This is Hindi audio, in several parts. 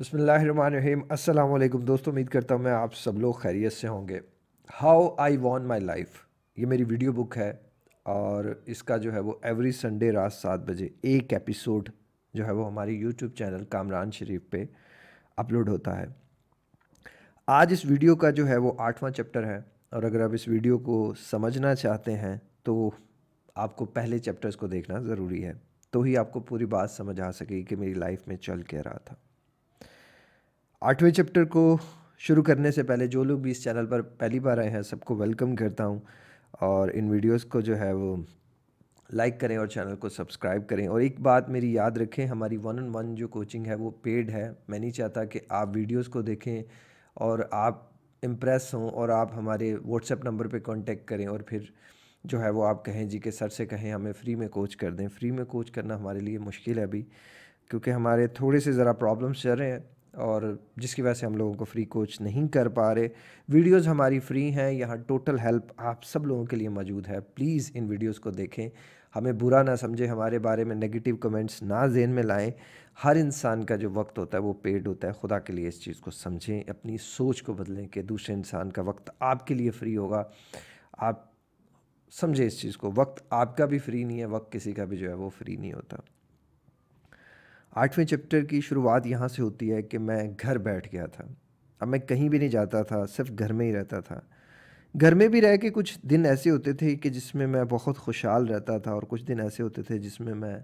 बसमीम् अल्लाम दोस्तों उम्मीद करता हूँ मैं आप सब लोग खैरियत से होंगे how I want my life ये मेरी वीडियो बुक है और इसका जो है वो एवरी संडे रात सात बजे एक एपिसोड जो है वो हमारे यूट्यूब चैनल कामरान शरीफ पे अपलोड होता है आज इस वीडियो का जो है वो आठवां चैप्टर है और अगर आप इस वीडियो को समझना चाहते हैं तो आपको पहले चैप्टर्स को देखना ज़रूरी है तो ही आपको पूरी बात समझ आ सकेगी कि मेरी लाइफ में चल क्या रहा था आठवें चैप्टर को शुरू करने से पहले जो लोग भी इस चैनल पर पहली बार आए हैं सबको वेलकम करता हूँ और इन वीडियोस को जो है वो लाइक करें और चैनल को सब्सक्राइब करें और एक बात मेरी याद रखें हमारी वन ऑन वन जो कोचिंग है वो पेड है मैं नहीं चाहता कि आप वीडियोस को देखें और आप इम्प्रेस हों और आप हमारे व्हाट्सएप नंबर पर कॉन्टेक्ट करें और फिर जो है वो आप कहें जी के सर से कहें हमें फ्री में कोच कर दें फ्री में कोच करना हमारे लिए मुश्किल है अभी क्योंकि हमारे थोड़े से ज़रा प्रॉब्लम्स चल रहे हैं और जिसकी वजह से हम लोगों को फ्री कोच नहीं कर पा रहे वीडियोस हमारी फ्री हैं यहाँ टोटल हेल्प आप सब लोगों के लिए मौजूद है प्लीज़ इन वीडियोस को देखें हमें बुरा ना समझें हमारे बारे में नेगेटिव कमेंट्स ना जेन में लाएं हर इंसान का जो वक्त होता है वो पेड होता है खुदा के लिए इस चीज़ को समझें अपनी सोच को बदलें कि दूसरे इंसान का वक्त आपके लिए फ़्री होगा आप समझें इस चीज़ को वक्त आपका भी फ्री नहीं है वक्त किसी का भी जो है वो फ्री नहीं होता आठवें चैप्टर की शुरुआत यहाँ से होती है कि मैं घर बैठ गया था अब मैं कहीं भी नहीं जाता था सिर्फ घर में ही रहता था घर में भी रह के कुछ दिन ऐसे होते थे कि जिसमें मैं बहुत खुशहाल रहता था और कुछ दिन ऐसे होते थे जिसमें मैं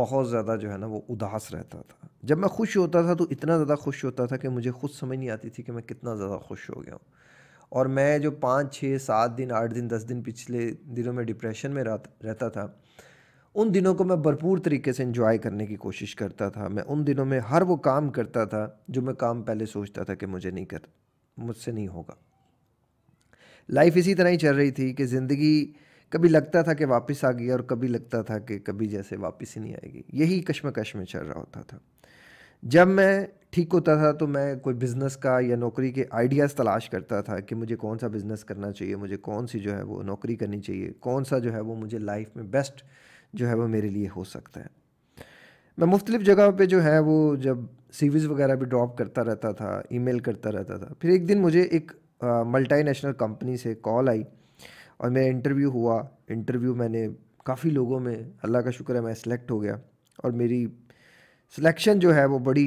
बहुत ज़्यादा जो है ना वो उदास रहता था जब मैं खुश होता था तो इतना ज़्यादा खुश होता था कि मुझे खुद समझ नहीं आती थी कि मैं कितना ज़्यादा खुश हो गया हूँ और मैं जो पाँच छः सात दिन आठ दिन दस दिन पिछले दिनों में डिप्रेशन में रहता था उन दिनों को मैं भरपूर तरीके से इन्जॉय करने की कोशिश करता था मैं उन दिनों में हर वो काम करता था जो मैं काम पहले सोचता था कि मुझे नहीं कर मुझसे नहीं होगा लाइफ इसी तरह ही चल रही थी कि ज़िंदगी कभी लगता था कि वापस आ गई और कभी लगता था कि कभी जैसे वापस ही नहीं आएगी यही कश्मकश में चल रहा होता था जब मैं ठीक होता था तो मैं कोई बिज़नेस का या नौकरी के आइडियाज़ तलाश करता था कि मुझे कौन सा बिज़नेस करना चाहिए मुझे कौन सी जो है वो नौकरी करनी चाहिए कौन सा जो है वो मुझे लाइफ में बेस्ट जो है वो मेरे लिए हो सकता है मैं मुख्तलिफ़ जगह पे जो है वो जब सीवीज़ वगैरह भी ड्रॉप करता रहता था ईमेल करता रहता था फिर एक दिन मुझे एक मल्टी नेशनल कंपनी से कॉल आई और मेरा इंटरव्यू हुआ इंटरव्यू मैंने काफ़ी लोगों में अल्लाह का शुक्र है मैं सिलेक्ट हो गया और मेरी सिलेक्शन जो है वो बड़ी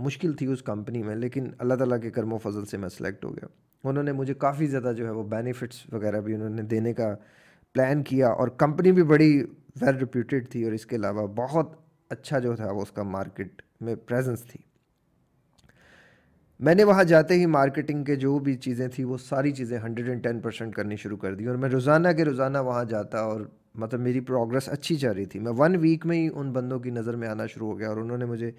मुश्किल थी उस कंपनी में लेकिन अल्लाह ताला के कर्मो फजल से मैं सिलेक्ट हो गया उन्होंने मुझे काफ़ी ज़्यादा जो है वो बेनिफिट्स वगैरह भी उन्होंने देने का प्लान किया और कंपनी भी बड़ी वेल रिप्यूटेड थी और इसके अलावा बहुत अच्छा जो था वो उसका मार्केट में प्रेजेंस थी मैंने वहाँ जाते ही मार्केटिंग के जो भी चीज़ें थी वो सारी चीज़ें हंड्रेड एंड टेन परसेंट करनी शुरू कर दी और मैं रोज़ाना के रोज़ाना वहाँ जाता और मतलब मेरी प्रोग्रेस अच्छी जा रही थी मैं वन वीक में ही उन बंदों की नज़र में आना शुरू हो गया और उन्होंने मुझे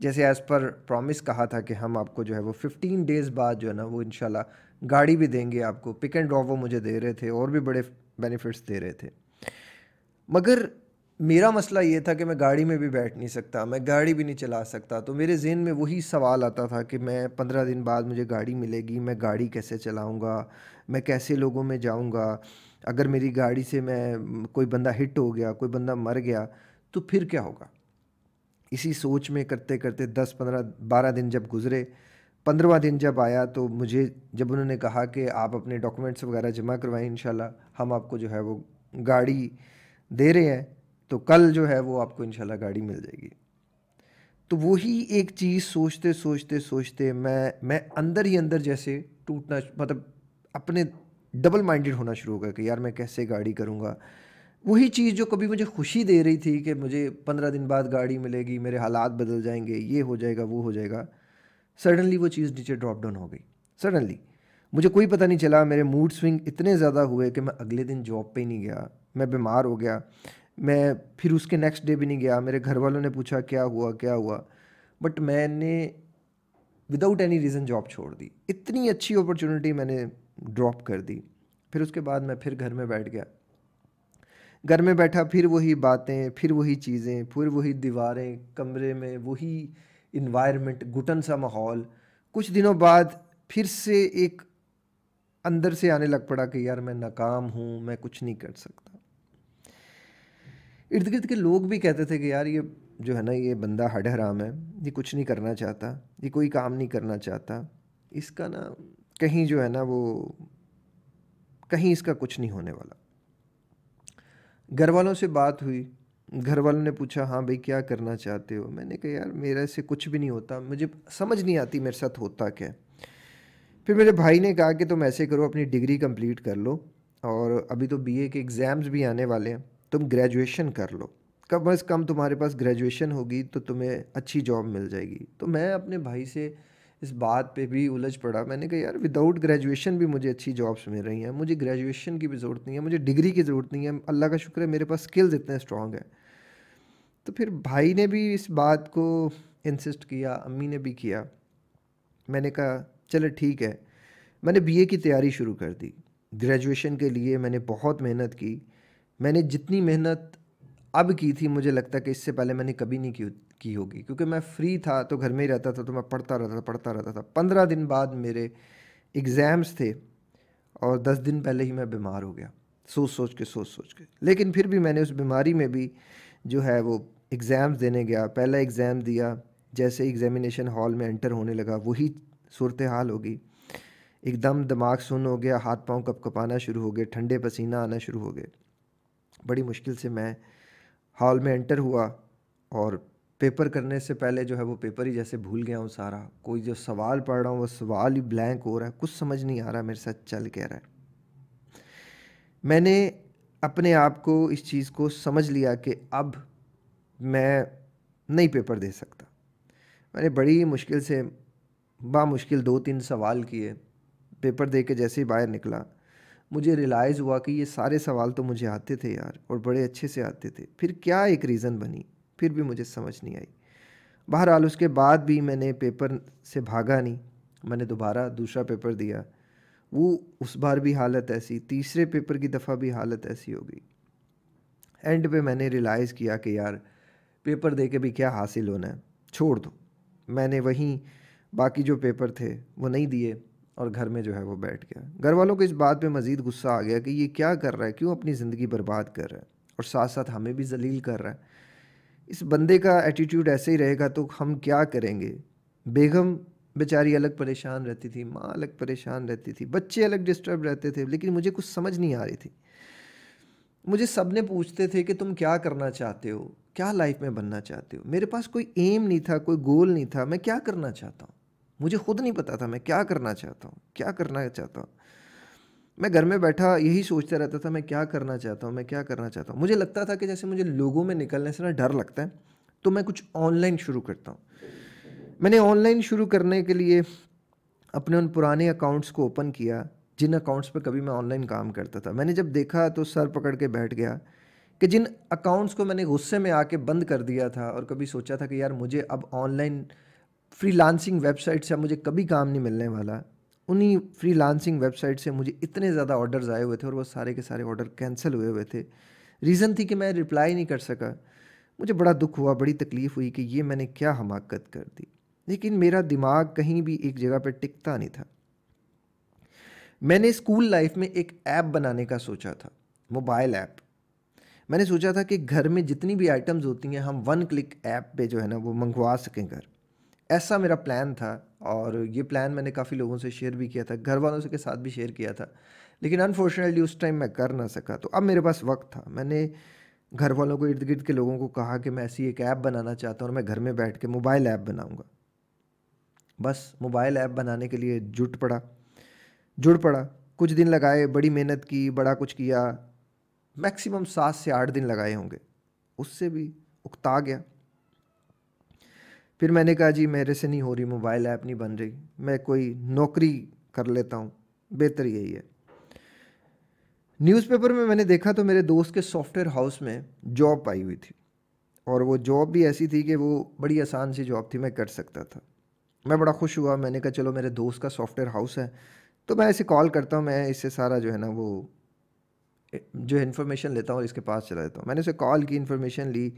जैसे एज़ पर प्रॉमिस कहा था कि हम आपको जो है वो फिफ्टीन डेज़ बाद जो है ना वो इन गाड़ी भी देंगे आपको पिक एंड ड्रॉप वो मुझे दे रहे थे और भी बड़े बेनिफिट्स दे रहे थे मगर मेरा मसला ये था कि मैं गाड़ी में भी बैठ नहीं सकता मैं गाड़ी भी नहीं चला सकता तो मेरे जहन में वही सवाल आता था कि मैं पंद्रह दिन बाद मुझे गाड़ी मिलेगी मैं गाड़ी कैसे चलाऊँगा मैं कैसे लोगों में जाऊँगा अगर मेरी गाड़ी से मैं कोई बंदा हिट हो गया कोई बंदा मर गया तो फिर क्या होगा इसी सोच में करते करते दस पंद्रह बारह दिन जब गुज़रे पंद्रवा दिन जब आया तो मुझे जब उन्होंने कहा कि आप अपने डॉक्यूमेंट्स वगैरह जमा करवाएं इन हम आपको जो है वो गाड़ी दे रहे हैं तो कल जो है वो आपको इनशाला गाड़ी मिल जाएगी तो वही एक चीज़ सोचते सोचते सोचते मैं मैं अंदर ही अंदर जैसे टूटना मतलब अपने डबल माइंडेड होना शुरू हो गया कि यार मैं कैसे गाड़ी करूँगा वही चीज़ जो कभी मुझे खुशी दे रही थी कि मुझे पंद्रह दिन बाद गाड़ी मिलेगी मेरे हालात बदल जाएंगे ये हो जाएगा वो हो जाएगा सडनली वो चीज़ नीचे ड्रॉप डाउन हो गई सडनली मुझे कोई पता नहीं चला मेरे मूड स्विंग इतने ज़्यादा हुए कि मैं अगले दिन जॉब पे नहीं गया मैं बीमार हो गया मैं फिर उसके नेक्स्ट डे भी नहीं गया मेरे घर वालों ने पूछा क्या हुआ क्या हुआ बट मैंने विदाउट एनी रीज़न जॉब छोड़ दी इतनी अच्छी अपॉर्चुनिटी मैंने ड्रॉप कर दी फिर उसके बाद मैं फिर घर में बैठ गया घर में बैठा फिर वही बातें फिर वही चीज़ें फिर वही दीवारें कमरे में वही इन्वायरमेंट घुटन सा माहौल कुछ दिनों बाद फिर से एक अंदर से आने लग पड़ा कि यार मैं नाकाम हूँ मैं कुछ नहीं कर सकता इर्द गिर्द के लोग भी कहते थे कि यार ये जो है ना ये बंदा हड हराम है ये कुछ नहीं करना चाहता ये कोई काम नहीं करना चाहता इसका ना कहीं जो है ना वो कहीं इसका कुछ नहीं होने वाला घर वालों से बात हुई घर वालों ने पूछा हाँ भाई क्या करना चाहते हो मैंने कहा यार मेरे से कुछ भी नहीं होता मुझे समझ नहीं आती मेरे साथ होता क्या फिर मेरे भाई ने कहा कि तुम ऐसे करो अपनी डिग्री कंप्लीट कर लो और अभी तो बीए के एग्ज़ाम्स भी आने वाले हैं तुम ग्रेजुएशन कर लो कम अज़ कम तुम्हारे पास ग्रेजुएशन होगी तो तुम्हें अच्छी जॉब मिल जाएगी तो मैं अपने भाई से इस बात पे भी उलझ पड़ा मैंने कहा यार विदाउट ग्रेजुएशन भी मुझे अच्छी जॉब्स मिल रही हैं मुझे ग्रेजुएशन की भी ज़रूरत नहीं है मुझे डिग्री की ज़रूरत नहीं है अल्लाह का शुक्र है मेरे पास स्किल्स इतने स्ट्रॉग हैं तो फिर भाई ने भी इस बात को इंसिस्ट किया अम्मी ने भी किया मैंने कहा चलो ठीक है मैंने बीए की तैयारी शुरू कर दी ग्रेजुएशन के लिए मैंने बहुत मेहनत की मैंने जितनी मेहनत अब की थी मुझे लगता है कि इससे पहले मैंने कभी नहीं की की होगी क्योंकि मैं फ्री था तो घर में ही रहता था तो मैं पढ़ता रहता था पढ़ता रहता था पंद्रह दिन बाद मेरे एग्ज़ाम्स थे और दस दिन पहले ही मैं बीमार हो गया सोच सोच के सोच सोच के लेकिन फिर भी मैंने उस बीमारी में भी जो है वो एग्ज़ाम्स देने गया पहला एग्ज़ाम दिया जैसे एग्ज़ामिनेशन हॉल में एंटर होने लगा वही सूरत हाल होगी एकदम दिमाग सुन हो गया हाथ पांव कप कपाना शुरू हो गए ठंडे पसीना आना शुरू हो गए बड़ी मुश्किल से मैं हॉल में एंटर हुआ और पेपर करने से पहले जो है वो पेपर ही जैसे भूल गया हूँ सारा कोई जो सवाल पढ़ रहा हूँ वो सवाल ही ब्लैंक हो रहा है कुछ समझ नहीं आ रहा मेरे साथ चल कह रहा है मैंने अपने आप को इस चीज़ को समझ लिया कि अब मैं नहीं पेपर दे सकता मैंने बड़ी मुश्किल से बामुश्किल दो तीन सवाल किए पेपर दे के जैसे ही बाहर निकला मुझे रियलाइज़ हुआ कि ये सारे सवाल तो मुझे आते थे यार और बड़े अच्छे से आते थे फिर क्या एक रीज़न बनी फिर भी मुझे समझ नहीं आई बहरहाल उसके बाद भी मैंने पेपर से भागा नहीं मैंने दोबारा दूसरा पेपर दिया वो उस बार भी हालत ऐसी तीसरे पेपर की दफ़ा भी हालत ऐसी हो गई एंड पे मैंने रियलाइज़ किया कि यार पेपर दे के भी क्या हासिल होना है छोड़ दो मैंने वहीं बाकी जो पेपर थे वो नहीं दिए और घर में जो है वो बैठ गया घर वालों को इस बात पे मज़ीद गुस्सा आ गया कि ये क्या कर रहा है क्यों अपनी ज़िंदगी बर्बाद कर रहा है और साथ साथ हमें भी जलील कर रहा है इस बंदे का एटीट्यूड ऐसे ही रहेगा तो हम क्या करेंगे बेगम बेचारी अलग परेशान रहती थी माँ अलग परेशान रहती थी बच्चे अलग डिस्टर्ब रहते थे लेकिन मुझे कुछ समझ नहीं आ रही थी मुझे सबने पूछते थे कि तुम क्या करना चाहते हो क्या लाइफ में बनना चाहते हो मेरे पास कोई एम नहीं था कोई गोल नहीं था मैं क्या करना चाहता हूँ मुझे खुद नहीं पता था मैं क्या करना चाहता हूँ क्या करना चाहता हूँ मैं घर में बैठा यही सोचता रहता था मैं क्या करना चाहता हूँ मैं क्या करना चाहता हूँ मुझे लगता था कि जैसे मुझे लोगों में निकलने से ना डर लगता है तो मैं कुछ ऑनलाइन शुरू करता हूँ मैंने ऑनलाइन शुरू करने के लिए अपने उन पुराने अकाउंट्स को ओपन किया जिन अकाउंट्स पर कभी मैं ऑनलाइन काम करता था मैंने जब देखा तो सर पकड़ के बैठ गया कि जिन अकाउंट्स को मैंने गुस्से में आके बंद कर दिया था और कभी सोचा था कि यार मुझे अब ऑनलाइन फ्रीलांसिंग वेबसाइट से मुझे कभी काम नहीं मिलने वाला उन्हीं फ्रीलांसिंग वेबसाइट से मुझे इतने ज़्यादा ऑर्डर्स आए हुए थे और वो सारे के सारे ऑर्डर कैंसिल हुए हुए थे रीज़न थी कि मैं रिप्लाई नहीं कर सका मुझे बड़ा दुख हुआ बड़ी तकलीफ़ हुई कि ये मैंने क्या हमाकत कर दी लेकिन मेरा दिमाग कहीं भी एक जगह पर टिकता नहीं था मैंने स्कूल लाइफ में एक ऐप बनाने का सोचा था मोबाइल ऐप मैंने सोचा था कि घर में जितनी भी आइटम्स होती हैं हम वन क्लिक ऐप पे जो है ना वो मंगवा सकें घर ऐसा मेरा प्लान था और ये प्लान मैंने काफ़ी लोगों से शेयर भी किया था घर वालों के साथ भी शेयर किया था लेकिन अनफॉर्चुनेटली उस टाइम मैं कर ना सका तो अब मेरे पास वक्त था मैंने घर वालों को इर्द गिर्द के लोगों को कहा कि मैं ऐसी एक ऐप बनाना चाहता हूँ और मैं घर में बैठ के मोबाइल ऐप बनाऊँगा बस मोबाइल ऐप बनाने के लिए जुट पड़ा जुड़ पड़ा कुछ दिन लगाए बड़ी मेहनत की बड़ा कुछ किया मैक्सिमम सात से आठ दिन लगाए होंगे उससे भी उकता गया फिर मैंने कहा जी मेरे से नहीं हो रही मोबाइल ऐप नहीं बन रही मैं कोई नौकरी कर लेता हूँ बेहतर यही है न्यूज़पेपर में मैंने देखा तो मेरे दोस्त के सॉफ्टवेयर हाउस में जॉब आई हुई थी और वो जॉब भी ऐसी थी कि वो बड़ी आसान सी जॉब थी मैं कर सकता था मैं बड़ा खुश हुआ मैंने कहा चलो मेरे दोस्त का सॉफ्टवेयर हाउस है तो मैं इसे कॉल करता हूँ मैं इससे सारा जो है ना वो जो इन्फॉर्मेशन लेता हूँ इसके पास चला देता हूँ मैंने उसे कॉल की इन्फॉर्मेशन ली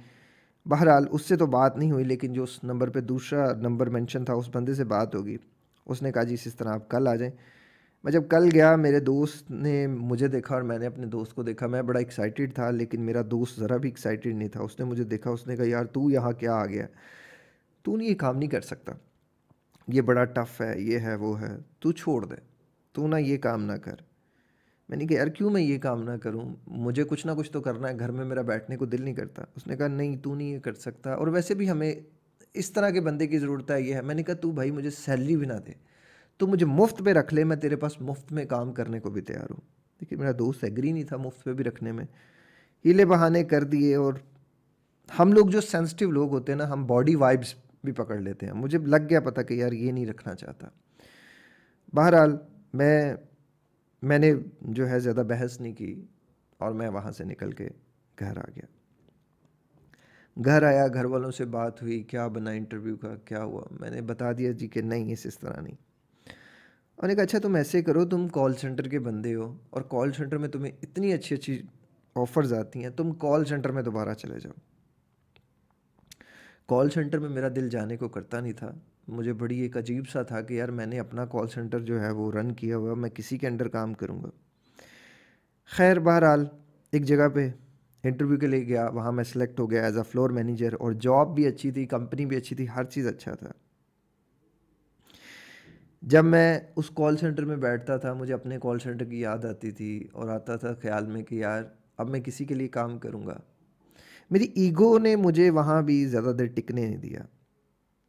बहरहाल उससे तो बात नहीं हुई लेकिन जो उस नंबर पे दूसरा नंबर मेंशन था उस बंदे से बात होगी उसने कहा जी इस तरह आप कल आ जाएं मैं जब कल गया मेरे दोस्त ने मुझे देखा और मैंने अपने दोस्त को देखा मैं बड़ा एक्साइटेड था लेकिन मेरा दोस्त ज़रा भी एक्साइटेड नहीं था उसने मुझे देखा उसने कहा यार तू यहाँ क्या आ गया तू नहीं ये काम नहीं कर सकता ये बड़ा टफ़ है ये है वो है तू छोड़ दे तू ना ये काम ना कर मैंने कहा यार क्यों मैं ये काम ना करूं मुझे कुछ ना कुछ तो करना है घर में मेरा बैठने को दिल नहीं करता उसने कहा नहीं तू नहीं ये कर सकता और वैसे भी हमें इस तरह के बंदे की ज़रूरत है ये है मैंने कहा तू भाई मुझे सैलरी भी ना दे तो मुझे मुफ्त पे रख ले मैं तेरे पास मुफ्त में काम करने को भी तैयार हूँ लेकिन मेरा दोस्त एग्री नहीं था मुफ्त पे भी रखने में हीले बहाने कर दिए और हम लोग जो सेंसिटिव लोग होते हैं ना हम बॉडी वाइब्स भी पकड़ लेते हैं मुझे लग गया पता कि यार ये नहीं रखना चाहता बहरहाल मैं मैंने जो है ज़्यादा बहस नहीं की और मैं वहाँ से निकल के घर आ गया घर आया घर वालों से बात हुई क्या बना इंटरव्यू का क्या हुआ मैंने बता दिया जी कि नहीं इस इस तरह नहीं उन्होंने कहा अच्छा तुम ऐसे करो तुम कॉल सेंटर के बंदे हो और कॉल सेंटर में तुम्हें इतनी अच्छी अच्छी ऑफ़र्स आती हैं तुम कॉल सेंटर में दोबारा चले जाओ कॉल सेंटर में मेरा दिल जाने को करता नहीं था मुझे बड़ी एक अजीब सा था कि यार मैंने अपना कॉल सेंटर जो है वो रन किया हुआ मैं किसी के अंडर काम करूँगा खैर बहरहाल एक जगह पे इंटरव्यू के लिए गया वहाँ मैं सिलेक्ट हो गया एज अ फ्लोर मैनेजर और जॉब भी अच्छी थी कंपनी भी अच्छी थी हर चीज़ अच्छा था जब मैं उस कॉल सेंटर में बैठता था मुझे अपने कॉल सेंटर की याद आती थी और आता था ख्याल में कि यार अब मैं किसी के लिए काम करूँगा मेरी ईगो ने मुझे वहाँ भी ज़्यादा देर टिकने नहीं दिया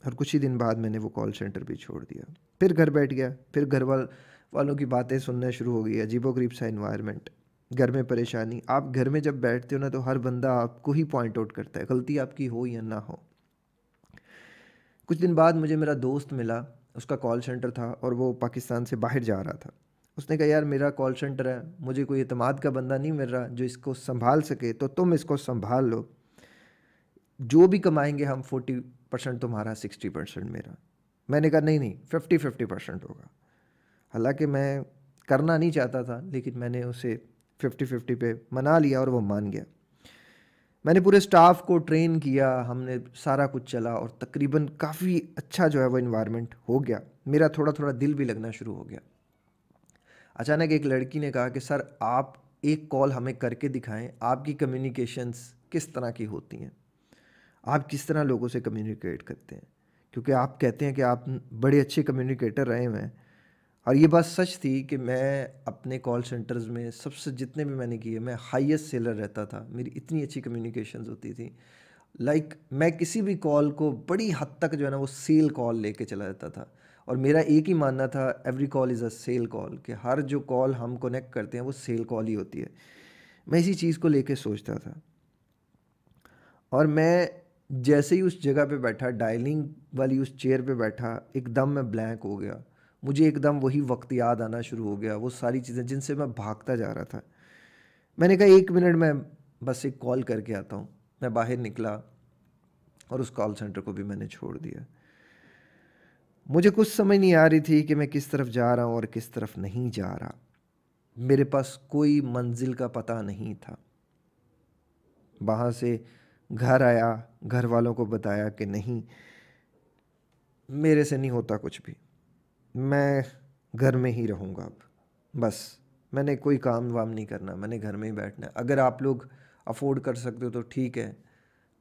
और कुछ ही दिन बाद मैंने वो कॉल सेंटर भी छोड़ दिया फिर घर बैठ गया फिर घर वाल वालों की बातें सुनना शुरू हो गई अजीबो गरीब सा इन्वायरमेंट घर में परेशानी आप घर में जब बैठते हो ना तो हर बंदा आपको ही पॉइंट आउट करता है गलती आपकी हो या ना हो कुछ दिन बाद मुझे मेरा दोस्त मिला उसका कॉल सेंटर था और वो पाकिस्तान से बाहर जा रहा था उसने कहा यार मेरा कॉल सेंटर है मुझे कोई अतमाद का बंदा नहीं मिल रहा जो इसको संभाल सके तो तुम इसको संभाल लो जो भी कमाएंगे हम फोर्टी परसेंट तुम्हारा सिक्सटी परसेंट मेरा मैंने कहा नहीं नहीं फिफ्टी फिफ्टी परसेंट होगा हालांकि मैं करना नहीं चाहता था लेकिन मैंने उसे फिफ्टी फिफ्टी पे मना लिया और वो मान गया मैंने पूरे स्टाफ को ट्रेन किया हमने सारा कुछ चला और तकरीबन काफ़ी अच्छा जो है वो इन्वायरमेंट हो गया मेरा थोड़ा थोड़ा दिल भी लगना शुरू हो गया अचानक एक लड़की ने कहा कि सर आप एक कॉल हमें करके दिखाएं आपकी कम्युनिकेशंस किस तरह की होती हैं आप किस तरह लोगों से कम्युनिकेट करते हैं क्योंकि आप कहते हैं कि आप बड़े अच्छे कम्युनिकेटर रहे हैं और ये बात सच थी कि मैं अपने कॉल सेंटर्स में सबसे जितने भी मैंने किए मैं हाईएस्ट सेलर रहता था मेरी इतनी अच्छी कम्युनिकेशंस होती थी लाइक like, मैं किसी भी कॉल को बड़ी हद तक जो है ना वो सेल कॉल लेके चला जाता था और मेरा एक ही मानना था every call is a sale call कि हर जो कॉल हम कनेक्ट करते हैं वो सेल कॉल ही होती है मैं इसी चीज़ को लेके सोचता था और मैं जैसे ही उस जगह पे बैठा डाइनिंग वाली उस चेयर पे बैठा एकदम मैं ब्लैंक हो गया मुझे एकदम वही वक्त याद आना शुरू हो गया वो सारी चीज़ें जिनसे मैं भागता जा रहा था मैंने कहा एक मिनट मैं बस एक कॉल करके आता हूँ मैं बाहर निकला और उस कॉल सेंटर को भी मैंने छोड़ दिया मुझे कुछ समझ नहीं आ रही थी कि मैं किस तरफ जा रहा हूँ और किस तरफ नहीं जा रहा मेरे पास कोई मंजिल का पता नहीं था वहाँ से घर आया घर वालों को बताया कि नहीं मेरे से नहीं होता कुछ भी मैं घर में ही रहूँगा अब बस मैंने कोई काम वाम नहीं करना मैंने घर में ही बैठना है अगर आप लोग अफोर्ड कर सकते हो तो ठीक है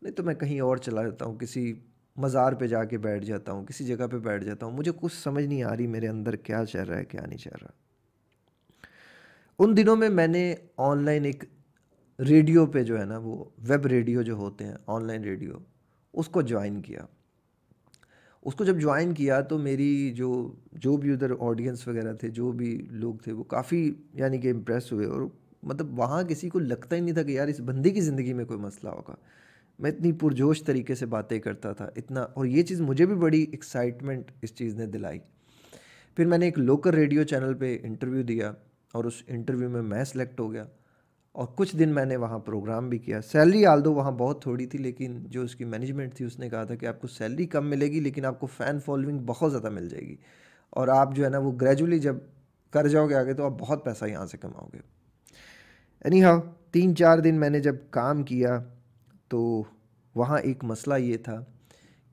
नहीं तो मैं कहीं और चला जाता हूँ किसी मज़ार पे जाके बैठ जाता हूँ किसी जगह पे बैठ जाता हूँ मुझे कुछ समझ नहीं आ रही मेरे अंदर क्या चल रहा है क्या नहीं चल रहा उन दिनों में मैंने ऑनलाइन एक रेडियो पे जो है ना वो वेब रेडियो जो होते हैं ऑनलाइन रेडियो उसको ज्वाइन किया उसको जब ज्वाइन किया तो मेरी जो जो भी उधर ऑडियंस वगैरह थे जो भी लोग थे वो काफ़ी यानी कि इम्प्रेस हुए और मतलब वहाँ किसी को लगता ही नहीं था कि यार इस बंदे की ज़िंदगी में कोई मसला होगा मैं इतनी पुरजोश तरीके से बातें करता था इतना और ये चीज़ मुझे भी बड़ी एक्साइटमेंट इस चीज़ ने दिलाई फिर मैंने एक लोकल रेडियो चैनल पे इंटरव्यू दिया और उस इंटरव्यू में मैं सेलेक्ट हो गया और कुछ दिन मैंने वहाँ प्रोग्राम भी किया सैलरी आल दो वहाँ बहुत थोड़ी थी लेकिन जो उसकी मैनेजमेंट थी उसने कहा था कि आपको सैलरी कम मिलेगी लेकिन आपको फ़ैन फॉलोइंग बहुत ज़्यादा मिल जाएगी और आप जो है ना वो ग्रेजुअली जब कर जाओगे आगे तो आप बहुत पैसा यहाँ से कमाओगे एनी हाउ तीन चार दिन मैंने जब काम किया तो वहाँ एक मसला ये था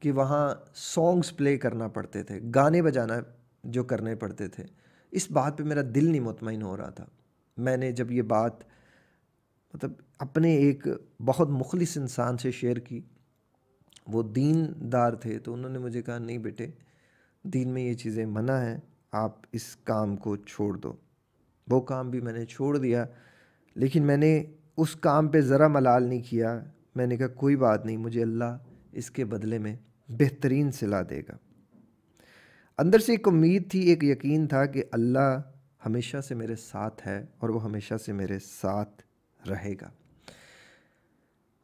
कि वहाँ सॉन्ग्स प्ले करना पड़ते थे गाने बजाना जो करने पड़ते थे इस बात पे मेरा दिल नहीं मुतमिन हो रहा था मैंने जब ये बात मतलब अपने एक बहुत मुखलिस इंसान से शेयर की वो दीनदार थे तो उन्होंने मुझे कहा नहीं बेटे दीन में ये चीज़ें मना है आप इस काम को छोड़ दो वो काम भी मैंने छोड़ दिया लेकिन मैंने उस काम पे ज़रा मलाल नहीं किया मैंने कहा कोई बात नहीं मुझे अल्लाह इसके बदले में बेहतरीन सिला देगा अंदर से एक उम्मीद थी एक यकीन था कि अल्लाह हमेशा से मेरे साथ है और वो हमेशा से मेरे साथ रहेगा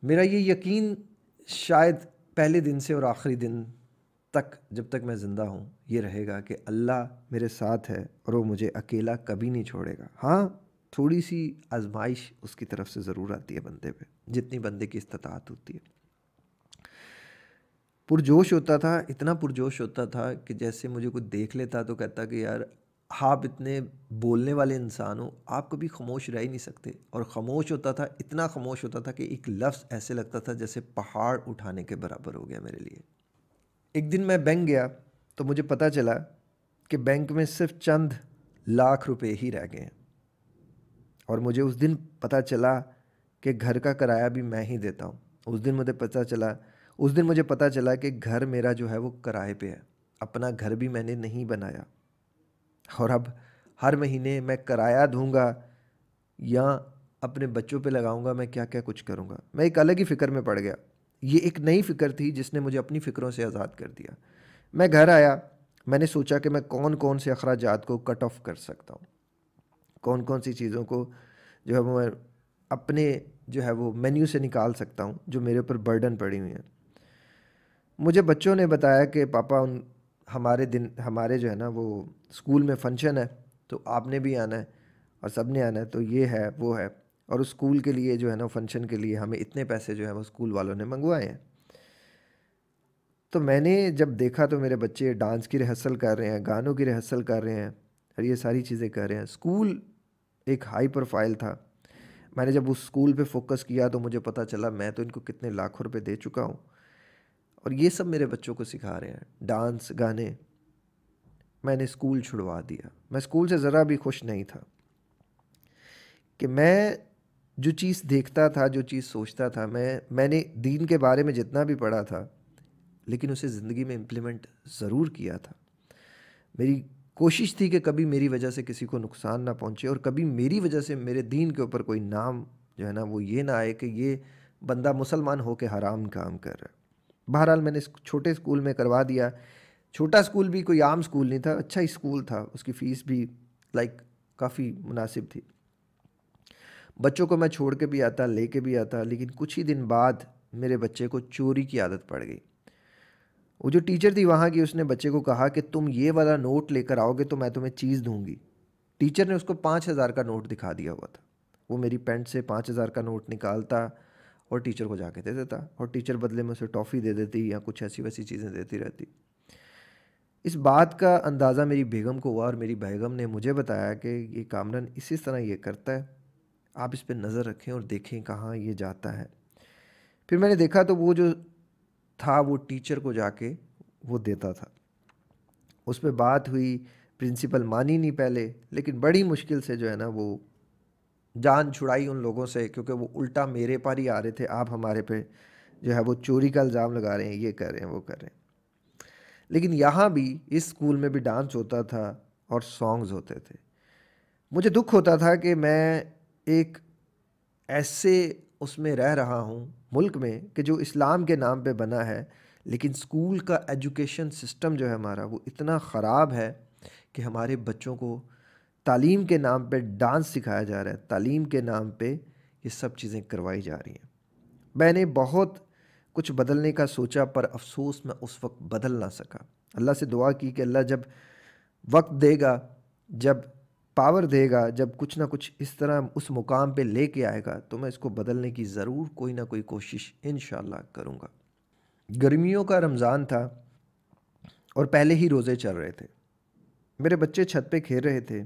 मेरा ये यकीन शायद पहले दिन से और आखिरी दिन तक जब तक मैं ज़िंदा हूँ ये रहेगा कि अल्लाह मेरे साथ है और वो मुझे अकेला कभी नहीं छोड़ेगा हाँ थोड़ी सी आजमाइश उसकी तरफ से ज़रूर आती है बंदे पे जितनी बंदे की इस्तात होती है पुरजोश होता था इतना पुरजोश होता था कि जैसे मुझे कुछ देख लेता तो कहता कि यार आप इतने बोलने वाले इंसान हो आप कभी खामोश रह ही नहीं सकते और ख़ामोश होता था इतना खामोश होता था कि एक लफ्ज़ ऐसे लगता था जैसे पहाड़ उठाने के बराबर हो गया मेरे लिए एक दिन मैं बैंक गया तो मुझे पता चला कि बैंक में सिर्फ चंद लाख रुपए ही रह गए हैं और मुझे उस दिन पता चला कि घर का किराया भी मैं ही देता हूँ उस दिन मुझे पता चला उस दिन मुझे पता चला कि घर मेरा जो है वो किराए पर है अपना घर भी मैंने नहीं बनाया और अब हर महीने मैं कराया दूंगा या अपने बच्चों पे लगाऊंगा मैं क्या क्या कुछ करूंगा मैं एक अलग ही फ़िक्र में पड़ गया ये एक नई फ़िक्र थी जिसने मुझे अपनी फ़िक्रों से आज़ाद कर दिया मैं घर आया मैंने सोचा कि मैं कौन कौन से अखराज को कट ऑफ कर सकता हूँ कौन कौन सी चीज़ों को जो है वो मैं अपने जो है वो मेन्यू से निकाल सकता हूँ जो मेरे ऊपर बर्डन पड़ी हुई हैं मुझे बच्चों ने बताया कि पापा उन हमारे दिन हमारे जो है ना वो स्कूल में फंक्शन है तो आपने भी आना है और सब ने आना है तो ये है वो है और उस स्कूल के लिए जो है ना फंक्शन के लिए हमें इतने पैसे जो है वो स्कूल वालों ने मंगवाए हैं तो मैंने जब देखा तो मेरे बच्चे डांस की रिहर्सल कर रहे हैं गानों की रिहर्सल कर रहे हैं और ये सारी चीज़ें कर रहे हैं स्कूल एक हाई प्रोफाइल था मैंने जब उस स्कूल पे फोकस किया तो मुझे पता चला मैं तो इनको कितने लाखों रुपए दे चुका हूँ और ये सब मेरे बच्चों को सिखा रहे हैं डांस गाने मैंने स्कूल छुड़वा दिया मैं स्कूल से ज़रा भी खुश नहीं था कि मैं जो चीज़ देखता था जो चीज़ सोचता था मैं मैंने दीन के बारे में जितना भी पढ़ा था लेकिन उसे ज़िंदगी में इम्प्लीमेंट ज़रूर किया था मेरी कोशिश थी कि कभी मेरी वजह से किसी को नुकसान ना पहुंचे और कभी मेरी वजह से मेरे दीन के ऊपर कोई नाम जो है ना वो ये ना आए कि ये बंदा मुसलमान हो के हराम काम कर रहा है बहरहाल मैंने इस छोटे स्कूल में करवा दिया छोटा स्कूल भी कोई आम स्कूल नहीं था अच्छा स्कूल था उसकी फ़ीस भी लाइक काफ़ी मुनासिब थी बच्चों को मैं छोड़ के भी आता ले के भी आता लेकिन कुछ ही दिन बाद मेरे बच्चे को चोरी की आदत पड़ गई वो जो टीचर थी वहाँ की उसने बच्चे को कहा कि तुम ये वाला नोट लेकर आओगे तो मैं तुम्हें चीज़ दूंगी टीचर ने उसको पाँच हज़ार का नोट दिखा दिया हुआ था वो मेरी पेंट से पाँच हज़ार का नोट निकालता और टीचर को जाके दे देता और टीचर बदले में उसे टॉफ़ी दे देती या कुछ ऐसी वैसी चीज़ें देती रहती इस बात का अंदाज़ा मेरी बेगम को हुआ और मेरी बेगम ने मुझे बताया कि ये कामरन इसी तरह ये करता है आप इस पर नज़र रखें और देखें कहाँ ये जाता है फिर मैंने देखा तो वो जो था वो टीचर को जाके वो देता था उस पर बात हुई प्रिंसिपल मानी नहीं पहले लेकिन बड़ी मुश्किल से जो है ना वो जान छुड़ाई उन लोगों से क्योंकि वो उल्टा मेरे पर ही आ रहे थे आप हमारे पे जो है वो चोरी का इल्ज़ाम लगा रहे हैं ये कर रहे हैं वो कर रहे हैं लेकिन यहाँ भी इस स्कूल में भी डांस होता था और सॉन्ग्स होते थे मुझे दुख होता था कि मैं एक ऐसे उसमें रह रहा हूँ मुल्क में कि जो इस्लाम के नाम पे बना है लेकिन स्कूल का एजुकेशन सिस्टम जो है हमारा वो इतना ख़राब है कि हमारे बच्चों को तालीम के नाम पे डांस सिखाया जा रहा है तालीम के नाम पे ये सब चीज़ें करवाई जा रही हैं मैंने बहुत कुछ बदलने का सोचा पर अफसोस मैं उस वक्त बदल ना सका अल्लाह से दुआ की कि अल्लाह जब वक्त देगा जब पावर देगा जब कुछ ना कुछ इस तरह उस मुकाम पे लेके आएगा तो मैं इसको बदलने की ज़रूर कोई ना कोई कोशिश इन करूँगा गर्मियों का रमज़ान था और पहले ही रोज़े चल रहे थे मेरे बच्चे छत पे खेल रहे थे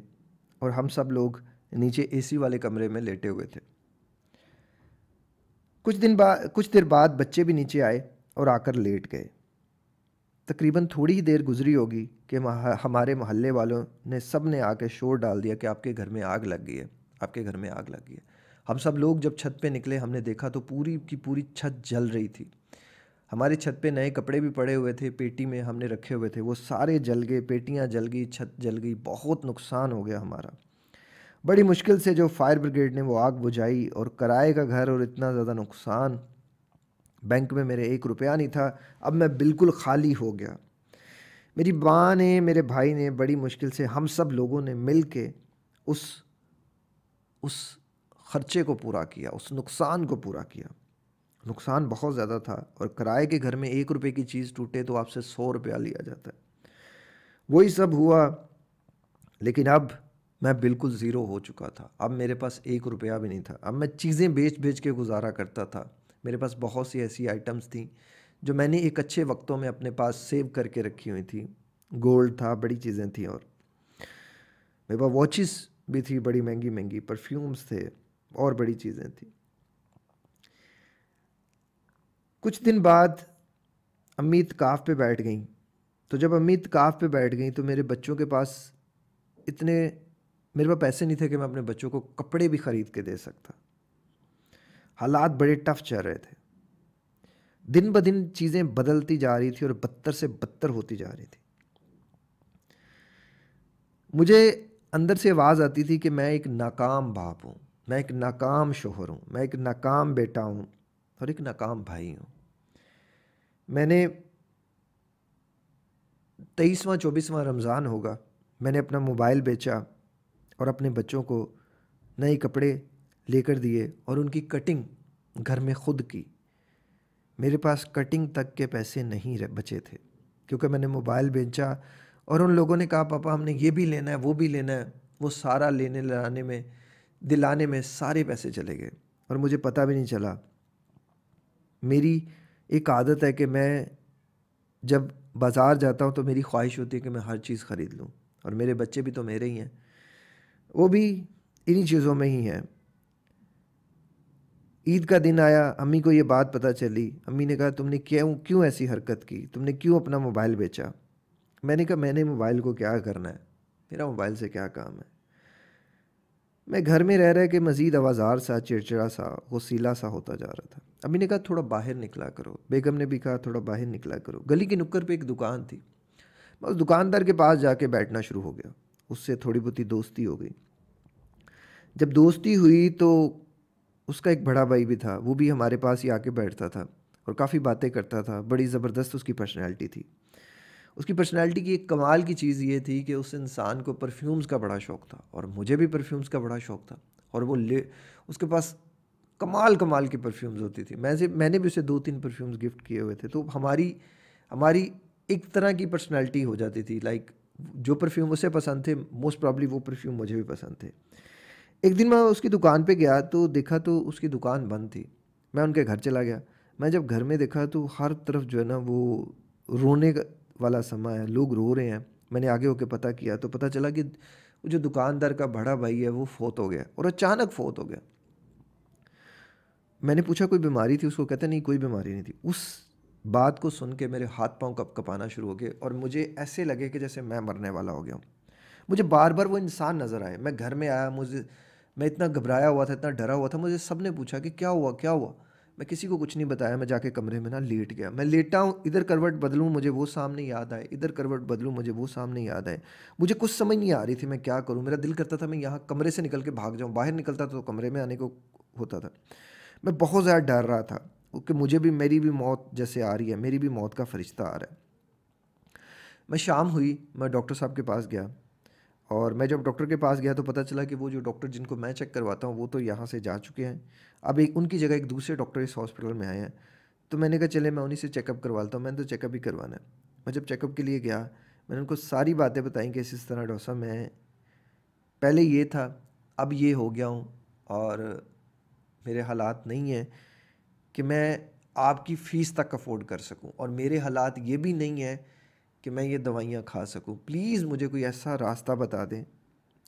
और हम सब लोग नीचे एसी वाले कमरे में लेटे हुए थे कुछ दिन बाद कुछ देर बाद बच्चे भी नीचे आए और आकर लेट गए तकरीबन थोड़ी ही देर गुजरी होगी कि हमारे मोहल्ले वालों ने सब ने आके शोर डाल दिया कि आपके घर में आग लग गई है आपके घर में आग लग गई है हम सब लोग जब छत पे निकले हमने देखा तो पूरी की पूरी छत जल रही थी हमारे छत पे नए कपड़े भी पड़े हुए थे पेटी में हमने रखे हुए थे वो सारे जल गए पेटियाँ जल गई छत जल गई बहुत नुकसान हो गया हमारा बड़ी मुश्किल से जो फायर ब्रिगेड ने वो आग बुझाई और किराए का घर और इतना ज़्यादा नुकसान बैंक में मेरे एक रुपया नहीं था अब मैं बिल्कुल खाली हो गया मेरी माँ ने मेरे भाई ने बड़ी मुश्किल से हम सब लोगों ने मिल के उस उस खर्चे को पूरा किया उस नुकसान को पूरा किया नुकसान बहुत ज़्यादा था और किराए के घर में एक रुपये की चीज़ टूटे तो आपसे सौ रुपया लिया जाता है वही सब हुआ लेकिन अब मैं बिल्कुल ज़ीरो हो चुका था अब मेरे पास एक रुपया भी नहीं था अब मैं चीज़ें बेच बेच के गुजारा करता था मेरे पास बहुत सी ऐसी आइटम्स थी जो मैंने एक अच्छे वक्तों में अपने पास सेव करके रखी हुई थी गोल्ड था बड़ी चीज़ें थी और मेरे पास वॉचिस भी थी बड़ी महंगी महंगी परफ्यूम्स थे और बड़ी चीज़ें थी कुछ दिन बाद अम्मी काफ पे बैठ गई तो जब अम्मी काफ पे बैठ गई तो मेरे बच्चों के पास इतने मेरे पास पैसे नहीं थे कि मैं अपने बच्चों को कपड़े भी ख़रीद के दे सकता हालात बड़े टफ चल रहे थे दिन ब दिन चीज़ें बदलती जा रही थी और बदतर से बदतर होती जा रही थी मुझे अंदर से आवाज़ आती थी कि मैं एक नाकाम बाप हूँ मैं एक नाकाम शोहर हूँ मैं एक नाकाम बेटा हूँ और एक नाकाम भाई हूँ मैंने तेईसवा चौबीसवा रमज़ान होगा मैंने अपना मोबाइल बेचा और अपने बच्चों को नए कपड़े लेकर दिए और उनकी कटिंग घर में ख़ुद की मेरे पास कटिंग तक के पैसे नहीं बचे थे क्योंकि मैंने मोबाइल बेचा और उन लोगों ने कहा पापा हमने ये भी लेना है वो भी लेना है वो सारा लेने लाने में दिलाने में सारे पैसे चले गए और मुझे पता भी नहीं चला मेरी एक आदत है कि मैं जब बाज़ार जाता हूँ तो मेरी ख्वाहिश होती है कि मैं हर चीज़ ख़रीद लूँ और मेरे बच्चे भी तो मेरे ही हैं वो भी इन्हीं चीज़ों में ही हैं ईद का दिन आया अम्मी को ये बात पता चली अम्मी ने कहा तुमने क्यों क्यों ऐसी हरकत की तुमने क्यों अपना मोबाइल बेचा मैंने कहा मैंने मोबाइल को क्या करना है मेरा मोबाइल से क्या काम है मैं घर में रह रह के मज़ीद आवाज़ार सा चिड़चिड़ा सा वसीला सा होता जा रहा था अम्मी ने कहा थोड़ा बाहर निकला करो बेगम ने भी कहा थोड़ा बाहर निकला करो गली के नुक्कर पे एक दुकान थी मैं उस दुकानदार के पास जाके बैठना शुरू हो गया उससे थोड़ी बहुत दोस्ती हो गई जब दोस्ती हुई तो उसका एक बड़ा भाई भी था वो भी हमारे पास ही आके बैठता था और काफ़ी बातें करता था बड़ी ज़बरदस्त उसकी पर्सनैलिटी थी उसकी पर्सनैलिटी की एक कमाल की चीज़ ये थी कि उस इंसान को परफ्यूम्स का बड़ा शौक़ था और मुझे भी परफ्यूम्स का बड़ा शौक़ था और वो ले उसके पास कमाल कमाल की परफ्यूम्स होती थी मैं से मैंने भी उसे दो तीन परफ्यूम्स गिफ्ट किए हुए थे तो हमारी हमारी एक तरह की पर्सनैलिटी हो जाती थी लाइक जो परफ्यूम उसे पसंद थे मोस्ट प्रॉब्ली वो परफ्यूम मुझे भी पसंद थे एक दिन मैं उसकी दुकान पे गया तो देखा तो उसकी दुकान बंद थी मैं उनके घर चला गया मैं जब घर में देखा तो हर तरफ जो है ना वो रोने का वाला समय है लोग रो रहे हैं मैंने आगे होके पता किया तो पता चला कि जो दुकानदार का बड़ा भाई है वो फोत हो गया और अचानक फोत हो गया मैंने पूछा कोई बीमारी थी उसको कहते नहीं कोई बीमारी नहीं थी उस बात को सुन के मेरे हाथ पांव कप कपाना शुरू हो गए और मुझे ऐसे लगे कि जैसे मैं मरने वाला हो गया हूँ मुझे बार बार वो इंसान नज़र आए मैं घर में आया मुझे मैं इतना घबराया हुआ था इतना डरा हुआ था मुझे सब ने पूछा कि क्या हुआ क्या हुआ मैं किसी को कुछ नहीं बताया मैं जाके कमरे में ना लेट गया मैं लेटा हूँ इधर करवट बदलूँ मुझे वो सामने याद आए इधर करवट बदलूँ मुझे वो सामने याद आए मुझे कुछ समझ नहीं आ रही थी मैं क्या करूँ मेरा दिल करता था मैं यहाँ कमरे से निकल के भाग जाऊँ बाहर निकलता तो कमरे में आने को होता था मैं बहुत ज़्यादा डर रहा था कि मुझे भी मेरी भी मौत जैसे आ रही है मेरी भी मौत का फरिश्ता आ रहा है मैं शाम हुई मैं डॉक्टर साहब के पास गया और मैं जब डॉक्टर के पास गया तो पता चला कि वो जो डॉक्टर जिनको मैं चेक करवाता हूँ वो तो यहाँ से जा चुके हैं अब एक उनकी जगह एक दूसरे डॉक्टर इस हॉस्पिटल में आए हैं तो मैंने कहा चले मैं उन्हीं से चेकअप करवाता हूँ मैंने तो चेकअप ही करवाना है मैं जब चेकअप के लिए गया मैंने उनको सारी बातें बताई कि इस तरह डोसा मैं पहले ये था अब ये हो गया हूँ और मेरे हालात नहीं हैं कि मैं आपकी फ़ीस तक अफोर्ड कर सकूँ और मेरे हालात ये भी नहीं हैं कि मैं ये दवाइयाँ खा सकूँ प्लीज़ मुझे कोई ऐसा रास्ता बता दें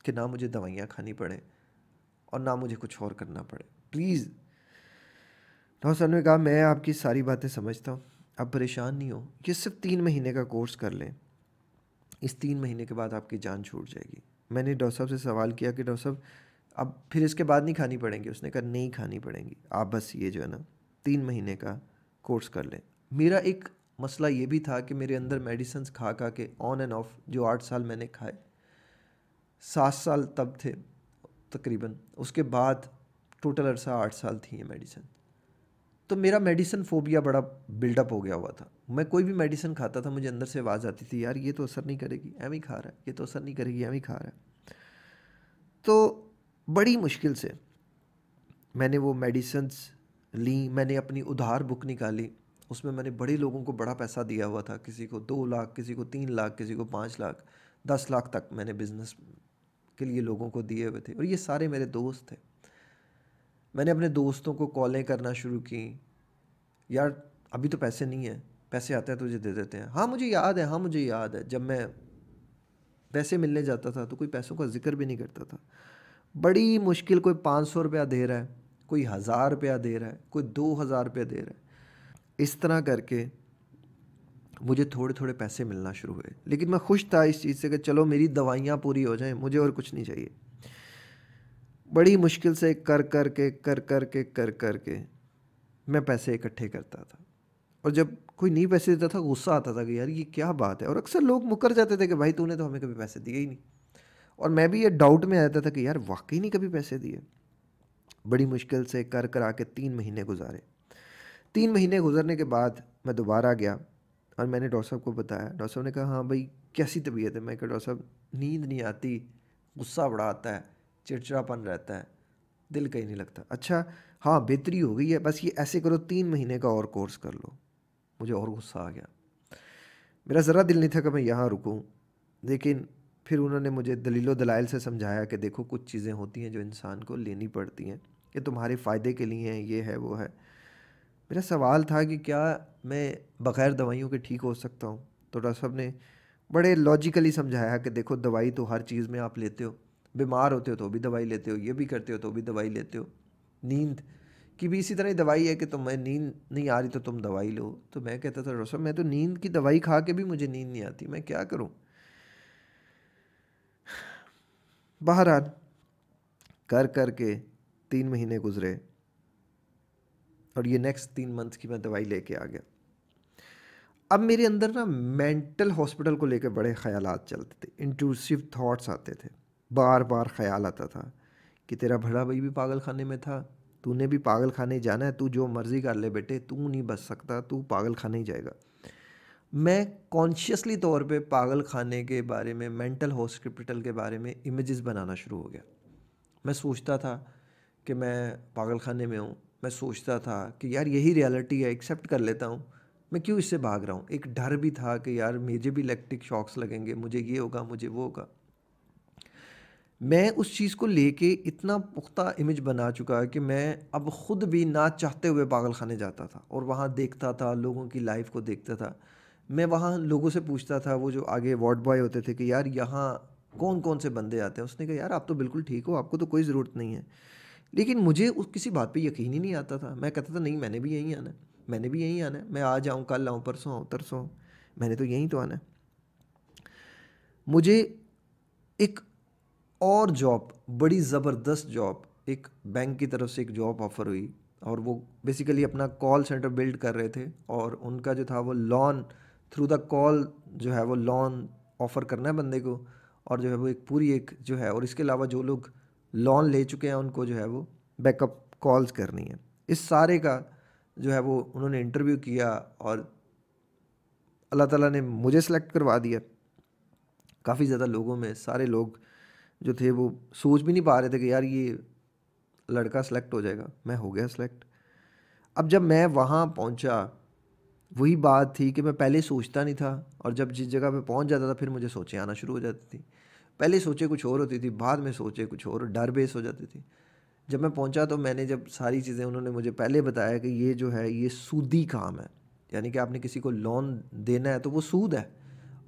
कि ना मुझे दवाइयाँ खानी पड़े और ना मुझे कुछ और करना पड़े प्लीज़ डॉक्टर सर ने कहा मैं आपकी सारी बातें समझता हूँ आप परेशान नहीं हो ये सिर्फ तीन महीने का कोर्स कर लें इस तीन महीने के बाद आपकी जान छूट जाएगी मैंने डॉक्टर साहब से सवाल किया कि डॉक्टर साहब अब फिर इसके बाद नहीं खानी पड़ेंगी उसने कहा नहीं खानी पड़ेंगी आप बस ये जो है ना तीन महीने का कोर्स कर लें मेरा एक मसला ये भी था कि मेरे अंदर मेडिसन्स खा खा के ऑन एंड ऑफ जो आठ साल मैंने खाए सात साल तब थे तकरीबन उसके बाद टोटल अरसा आठ साल थी ये मेडिसन तो मेरा मेडिसिन फोबिया बड़ा बिल्डअप हो गया हुआ था मैं कोई भी मेडिसिन खाता था मुझे अंदर से आवाज़ आती थी यार ये तो असर नहीं करेगी एम ही खा रहा है ये तो असर नहीं करेगी एम ही खा रहा है तो बड़ी मुश्किल से मैंने वो मेडिसन्स ली मैंने अपनी उधार बुक निकाली उसमें मैंने बड़े लोगों को बड़ा पैसा दिया हुआ था किसी को दो लाख किसी को तीन लाख किसी को पाँच लाख दस लाख तक मैंने बिज़नेस के लिए लोगों को दिए हुए थे और ये सारे मेरे दोस्त थे मैंने अपने दोस्तों को कॉलें करना शुरू की यार अभी तो पैसे नहीं है पैसे आते हैं तो मुझे दे देते हैं हाँ मुझे याद है हाँ मुझे याद है जब मैं पैसे मिलने जाता था तो कोई पैसों का जिक्र भी नहीं करता था बड़ी मुश्किल कोई पाँच सौ रुपया दे रहा है कोई हज़ार रुपया दे रहा है कोई दो हज़ार रुपया दे रहा है इस तरह करके मुझे थोड़े थोड़े पैसे मिलना शुरू हुए लेकिन मैं खुश था इस चीज़ से कि चलो मेरी दवाइयाँ पूरी हो जाएं मुझे और कुछ नहीं चाहिए बड़ी मुश्किल से कर कर के कर कर के कर कर के मैं पैसे इकट्ठे करता था और जब कोई नहीं पैसे देता था गुस्सा आता था कि यार ये क्या बात है और अक्सर लोग मुकर जाते थे कि भाई तूने तो हमें कभी पैसे दिए ही नहीं और मैं भी ये डाउट में आ जाता था कि यार वाकई नहीं कभी पैसे दिए बड़ी मुश्किल से कर कर आके तीन महीने गुजारे तीन महीने गुजरने के बाद मैं दोबारा गया और मैंने डॉक्टर साहब को बताया डॉक्टर साहब ने कहा हाँ भाई कैसी तबीयत है मैं कहा डॉक्टर साहब नींद नहीं आती गुस्सा बड़ा आता है चिड़चिड़ापन रहता है दिल कहीं नहीं लगता अच्छा हाँ बेहतरी हो गई है बस ये ऐसे करो तीन महीने का और कोर्स कर लो मुझे और गुस्सा आ गया मेरा ज़रा दिल नहीं था कि मैं यहाँ रुकूँ लेकिन फिर उन्होंने मुझे दलीलो दलाइल से समझाया कि देखो कुछ चीज़ें होती हैं जो इंसान को लेनी पड़ती हैं ये तुम्हारे फ़ायदे के लिए हैं ये है वो है मेरा सवाल था कि क्या मैं बग़ैर दवाइयों के ठीक हो सकता हूँ तो डॉक्टर साहब ने बड़े लॉजिकली समझाया कि देखो दवाई तो हर चीज़ में आप लेते हो बीमार होते हो तो भी दवाई लेते हो ये भी करते हो तो भी दवाई लेते हो नींद की भी इसी तरह ही दवाई है कि तुम मैं नींद नहीं आ रही तो तुम दवाई लो तो मैं कहता था डॉक्टर साहब मैं तो नींद की दवाई खा के भी मुझे नींद नहीं आती मैं क्या करूँ बहरहाल कर कर के तीन महीने गुजरे और ये नेक्स्ट तीन मंथ की मैं दवाई लेके आ गया अब मेरे अंदर ना मेंटल हॉस्पिटल को लेकर बड़े ख्याल चलते थे इंट्रूसिव थाट्स आते थे बार बार ख्याल आता था कि तेरा भड़ा भाई भी पागल खाने में था तूने भी पागल खाने जाना है तू जो मर्ज़ी कर ले बेटे तू नहीं बच सकता तू पागल खाने ही जाएगा मैं कॉन्शियसली तौर पे पागल खाने के बारे में मेंटल हॉस्पिटल के बारे में इमेजेस बनाना शुरू हो गया मैं सोचता था कि मैं पागल खाने में हूँ मैं सोचता था कि यार यही रियलिटी है एक्सेप्ट कर लेता हूँ मैं क्यों इससे भाग रहा हूँ एक डर भी था कि यार मुझे भी इलेक्ट्रिक शॉक्स लगेंगे मुझे ये होगा मुझे वो होगा मैं उस चीज़ को लेके इतना पुख्ता इमेज बना चुका कि मैं अब ख़ुद भी ना चाहते हुए पागल खाने जाता था और वहाँ देखता था लोगों की लाइफ को देखता था मैं वहाँ लोगों से पूछता था वो जो आगे वार्ड बॉय होते थे कि यार यहाँ कौन कौन से बंदे आते हैं उसने कहा यार आप तो बिल्कुल ठीक हो आपको तो कोई ज़रूरत नहीं है लेकिन मुझे उस किसी बात पे यकीन ही नहीं आता था मैं कहता था नहीं मैंने भी यहीं आना है मैंने भी यहीं आना है मैं आ जाऊँ कल आऊँ परसों आऊँ तरसों आऊँ मैंने तो यहीं तो आना है मुझे एक और जॉब बड़ी ज़बरदस्त जॉब एक बैंक की तरफ से एक जॉब ऑफ़र हुई और वो बेसिकली अपना कॉल सेंटर बिल्ड कर रहे थे और उनका जो था वो लॉन थ्रू द कॉल जो है वो लॉन ऑफ़र करना है बंदे को और जो है वो एक पूरी एक जो है और इसके अलावा जो लोग लोन ले चुके हैं उनको जो है वो बैकअप कॉल्स करनी है इस सारे का जो है वो उन्होंने इंटरव्यू किया और अल्लाह ताला ने मुझे सेलेक्ट करवा दिया काफ़ी ज़्यादा लोगों में सारे लोग जो थे वो सोच भी नहीं पा रहे थे कि यार ये लड़का सेलेक्ट हो जाएगा मैं हो गया सेलेक्ट अब जब मैं वहाँ पहुँचा वही बात थी कि मैं पहले सोचता नहीं था और जब जिस जगह पे पहुँच जाता था फिर मुझे सोचें आना शुरू हो जाती थी पहले सोचे कुछ और होती थी बाद में सोचे कुछ और डर बेस हो जाती थी जब मैं पहुंचा तो मैंने जब सारी चीज़ें उन्होंने मुझे पहले बताया कि ये जो है ये सूदी काम है यानी कि आपने किसी को लोन देना है तो वो सूद है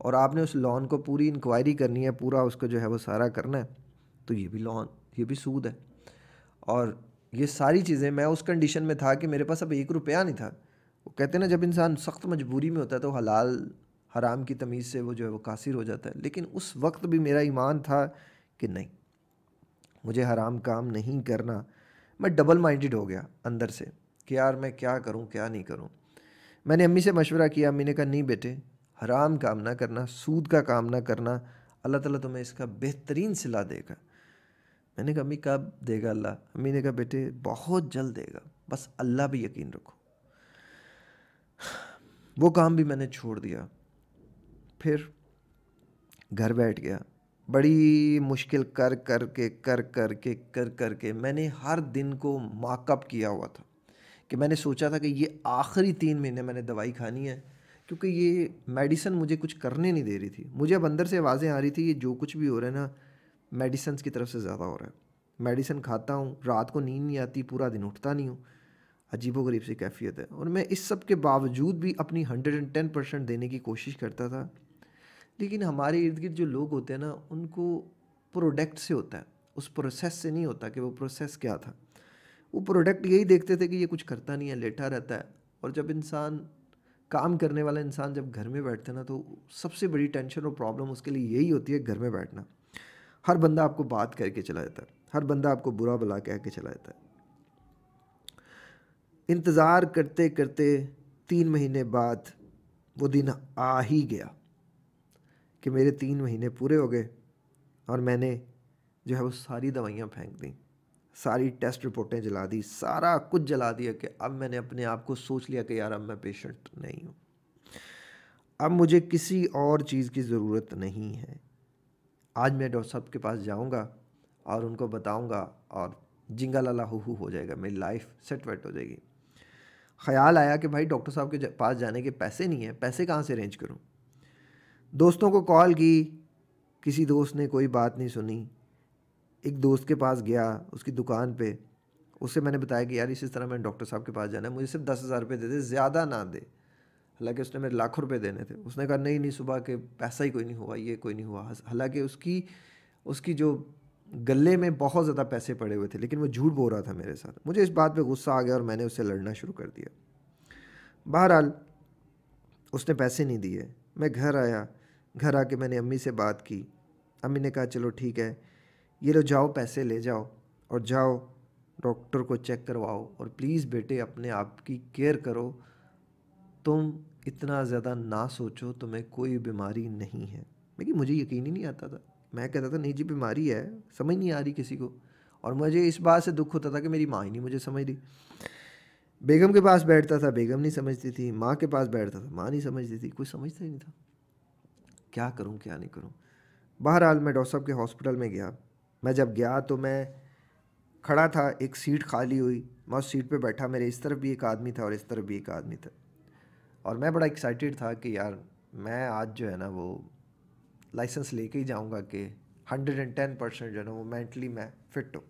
और आपने उस लोन को पूरी इंक्वायरी करनी है पूरा उसको जो है वो सारा करना है तो ये भी लोन ये भी सूद है और ये सारी चीज़ें मैं उस कंडीशन में था कि मेरे पास अब एक रुपया नहीं था वो कहते ना जब इंसान सख्त मजबूरी में होता है तो हलाल हराम की तमीज़ से वो जो है वो कासिर हो जाता है लेकिन उस वक्त भी मेरा ईमान था कि नहीं मुझे हराम काम नहीं करना मैं डबल माइंडेड हो गया अंदर से कि यार मैं क्या करूं क्या नहीं करूं मैंने अम्मी से मशवरा किया अम्मी ने कहा नहीं बेटे हराम काम ना करना सूद का काम ना करना अल्लाह ताला तुम्हें इसका बेहतरीन सिला देगा मैंने कहा अम्मी कब देगा अल्लाह अम्मी ने कहा बेटे बहुत जल्द देगा बस अल्लाह भी यकीन रखो वो काम भी मैंने छोड़ दिया फिर घर बैठ गया बड़ी मुश्किल कर कर के कर कर के कर कर के मैंने हर दिन को माकअप किया हुआ था कि मैंने सोचा था कि ये आखिरी तीन महीने मैंने दवाई खानी है क्योंकि ये मेडिसन मुझे कुछ करने नहीं दे रही थी मुझे अब अंदर से आवाज़ें आ रही थी ये जो कुछ भी हो रहा है ना मेडिसन की तरफ से ज़्यादा हो रहा है मेडिसन खाता हूँ रात को नींद नहीं आती पूरा दिन उठता नहीं हूँ अजीबो गरीब सी कैफियत है और मैं इस सब के बावजूद भी अपनी हंड्रेड एंड टेन परसेंट देने की कोशिश करता था लेकिन हमारे इर्द गिर्द जो लोग होते हैं ना उनको प्रोडक्ट से होता है उस प्रोसेस से नहीं होता कि वो प्रोसेस क्या था वो प्रोडक्ट यही देखते थे कि ये कुछ करता नहीं है लेटा रहता है और जब इंसान काम करने वाला इंसान जब घर में बैठते है ना तो सबसे बड़ी टेंशन और प्रॉब्लम उसके लिए यही होती है घर में बैठना हर बंदा आपको बात करके चला जाता है हर बंदा आपको बुरा भला कह के चला जाता है इंतज़ार करते करते तीन महीने बाद वो दिन आ ही गया कि मेरे तीन महीने पूरे हो गए और मैंने जो है वो सारी दवाइयाँ फेंक दी सारी टेस्ट रिपोर्टें जला दी सारा कुछ जला दिया कि अब मैंने अपने आप को सोच लिया कि यार अब मैं पेशेंट नहीं हूँ अब मुझे किसी और चीज़ की ज़रूरत नहीं है आज मैं डॉक्टर साहब के पास जाऊँगा और उनको बताऊँगा और जिंगा लाला हु हो जाएगा मेरी लाइफ सेट वेट हो जाएगी ख्याल आया कि भाई डॉक्टर साहब के पास जाने के पैसे नहीं हैं पैसे कहाँ से अरेंज करूँ दोस्तों को कॉल की किसी दोस्त ने कोई बात नहीं सुनी एक दोस्त के पास गया उसकी दुकान पे उससे मैंने बताया कि यार इसी तरह मैंने डॉक्टर साहब के पास जाना है मुझे सिर्फ दस हज़ार रुपये दे दे ज़्यादा ना दे हालांकि उसने मेरे लाखों रुपए देने थे उसने कहा नहीं नहीं सुबह के पैसा ही कोई नहीं हुआ ये कोई नहीं हुआ हालांकि उसकी उसकी जो गले में बहुत ज़्यादा पैसे पड़े हुए थे लेकिन वो झूठ बोल रहा था मेरे साथ मुझे इस बात पे गुस्सा आ गया और मैंने उससे लड़ना शुरू कर दिया बहरहाल उसने पैसे नहीं दिए मैं घर आया घर आके मैंने अम्मी से बात की अम्मी ने कहा चलो ठीक है ये लो जाओ पैसे ले जाओ और जाओ डॉक्टर को चेक करवाओ और प्लीज़ बेटे अपने आप की केयर करो तुम इतना ज़्यादा ना सोचो तुम्हें कोई बीमारी नहीं है लेकिन मुझे यकीन ही नहीं आता था मैं कहता था नहीं जी बीमारी है समझ नहीं आ रही किसी को और मुझे इस बात से दुख होता था कि मेरी माँ ही नहीं मुझे समझ रही बेगम के पास बैठता था बेगम नहीं समझती थी माँ के पास बैठता था माँ नहीं समझती थी कुछ समझता ही नहीं था क्या करूँ क्या नहीं करूँ बहरहाल मैं डॉक्टर साहब के हॉस्पिटल में गया मैं जब गया तो मैं खड़ा था एक सीट खाली हुई मैं उस सीट पर बैठा मेरे इस तरफ भी एक आदमी था और इस तरफ भी एक आदमी था और मैं बड़ा एक्साइटेड था कि यार मैं आज जो है ना वो लाइसेंस लेके ही जाऊंगा कि हंड्रेड एंड टेन परसेंट जो है ना वो मेंटली मैं फिट हूँ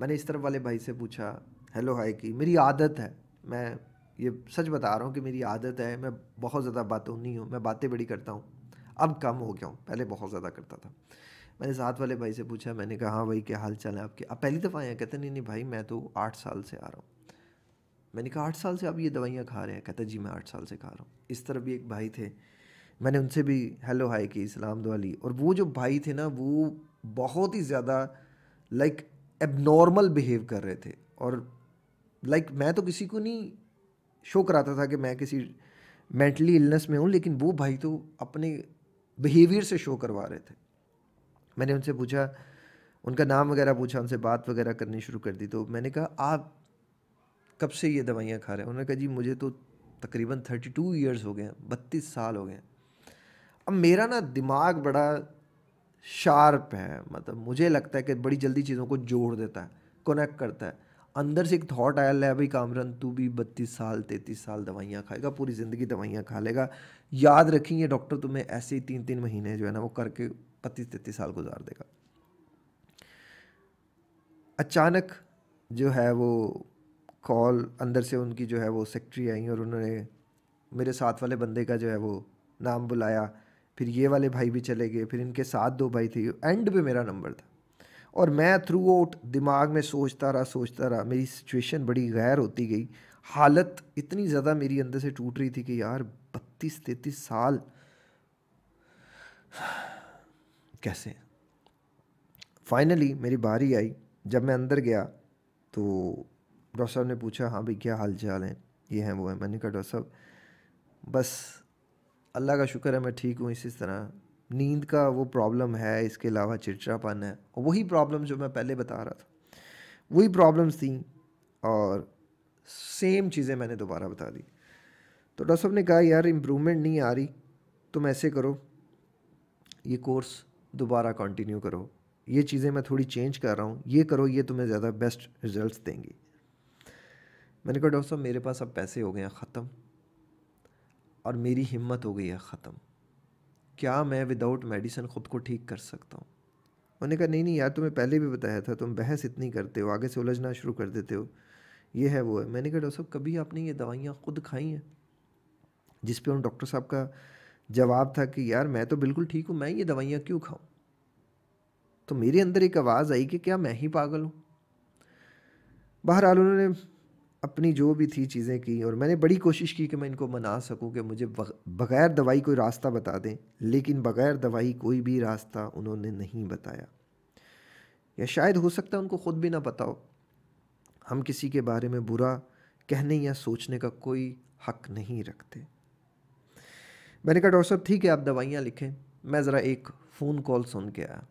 मैंने इस तरफ वाले भाई से पूछा हेलो हाय की मेरी आदत है मैं ये सच बता रहा हूँ कि मेरी आदत है मैं बहुत ज़्यादा बातों नहीं हूँ मैं बातें बड़ी करता हूँ अब कम हो गया हूँ पहले बहुत ज़्यादा करता था मैंने साथ वाले भाई से पूछा मैंने कहा हाँ भाई क्या हाल चाल है आपके आप पहली दफ़ा आए हैं कहते नहीं नहीं भाई मैं तो आठ साल से आ रहा हूँ मैंने कहा आठ साल से आप ये दवाइयाँ खा रहे हैं कहते जी मैं आठ साल से खा रहा हूँ इस तरफ भी एक भाई थे मैंने उनसे भी हेलो हाय की इस्लाम दवाली और वो जो भाई थे ना वो बहुत ही ज़्यादा लाइक एबनॉर्मल बिहेव कर रहे थे और लाइक मैं तो किसी को नहीं शो कराता था कि मैं किसी मेंटली इलनेस में हूँ लेकिन वो भाई तो अपने बिहेवियर से शो करवा रहे थे मैंने उनसे पूछा उनका नाम वगैरह पूछा उनसे बात वगैरह करनी शुरू कर दी तो मैंने कहा आप कब से ये दवाइयाँ खा रहे हैं उन्होंने कहा जी मुझे तो तकरीबन थर्टी टू ईयर्स हो गए हैं बत्तीस साल हो गए हैं अब मेरा ना दिमाग बड़ा शार्प है मतलब मुझे लगता है कि बड़ी जल्दी चीज़ों को जोड़ देता है कनेक्ट करता है अंदर से एक थॉट आया लै भाई कामरन तू भी बत्तीस साल तैतीस साल दवाइयाँ खाएगा पूरी ज़िंदगी दवाइयाँ खा लेगा याद रखेंगे डॉक्टर तुम्हें ऐसे ही तीन तीन महीने जो है ना वो करके पत्तीस तैतीस साल गुजार देगा अचानक जो है वो कॉल अंदर से उनकी जो है वो सेक्रेटरी आई और उन्होंने मेरे साथ वाले बंदे का जो है वो नाम बुलाया फिर ये वाले भाई भी चले गए फिर इनके साथ दो भाई थे एंड पे मेरा नंबर था और मैं थ्रू आउट दिमाग में सोचता रहा सोचता रहा मेरी सिचुएशन बड़ी गैर होती गई हालत इतनी ज़्यादा मेरी अंदर से टूट रही थी कि यार बत्तीस तैतीस साल कैसे फाइनली मेरी बारी आई जब मैं अंदर गया तो डॉक्टर साहब ने पूछा हाँ भाई क्या हाल चाल है ये हैं वो हैं मैंने कहा डॉक्टर साहब बस अल्लाह का शुक्र है मैं ठीक हूँ इसी तरह नींद का वो प्रॉब्लम है इसके अलावा चिड़चिड़ापन है और वही प्रॉब्लम जो मैं पहले बता रहा था वही प्रॉब्लम्स थी और सेम चीज़ें मैंने दोबारा बता दी तो डॉक्टर साहब ने कहा यार इम्प्रूवमेंट नहीं आ रही तुम ऐसे करो ये कोर्स दोबारा कंटिन्यू करो ये चीज़ें मैं थोड़ी चेंज कर रहा हूँ ये करो ये तुम्हें ज़्यादा बेस्ट रिजल्ट्स देंगी मैंने कहा डॉक्टर साहब मेरे पास अब पैसे हो गए हैं ख़त्म और मेरी हिम्मत हो गई है ख़त्म क्या मैं विदाउट मेडिसिन ख़ुद को ठीक कर सकता हूँ उन्होंने कहा नहीं नहीं यार तुम्हें पहले भी बताया था तुम बहस इतनी करते हो आगे से उलझना शुरू कर देते हो ये है वो है मैंने कहा डॉक्टर साहब कभी आपने ये दवाइयाँ खुद खाई हैं जिस पर उन डॉक्टर साहब का जवाब था कि यार मैं तो बिल्कुल ठीक हूँ मैं ये दवाइयाँ क्यों खाऊँ तो मेरे अंदर एक आवाज़ आई कि क्या मैं ही पागल हूँ बहरहाल उन्होंने अपनी जो भी थी चीज़ें की और मैंने बड़ी कोशिश की कि मैं इनको मना सकूं कि मुझे बग़ैर दवाई कोई रास्ता बता दें लेकिन बग़ैर दवाई कोई भी रास्ता उन्होंने नहीं बताया या शायद हो सकता है उनको ख़ुद भी ना बताओ हम किसी के बारे में बुरा कहने या सोचने का कोई हक नहीं रखते मैंने कहा डॉक्टर साहब ठीक है आप दवाइयाँ लिखें मैं ज़रा एक फ़ोन कॉल सुन के आया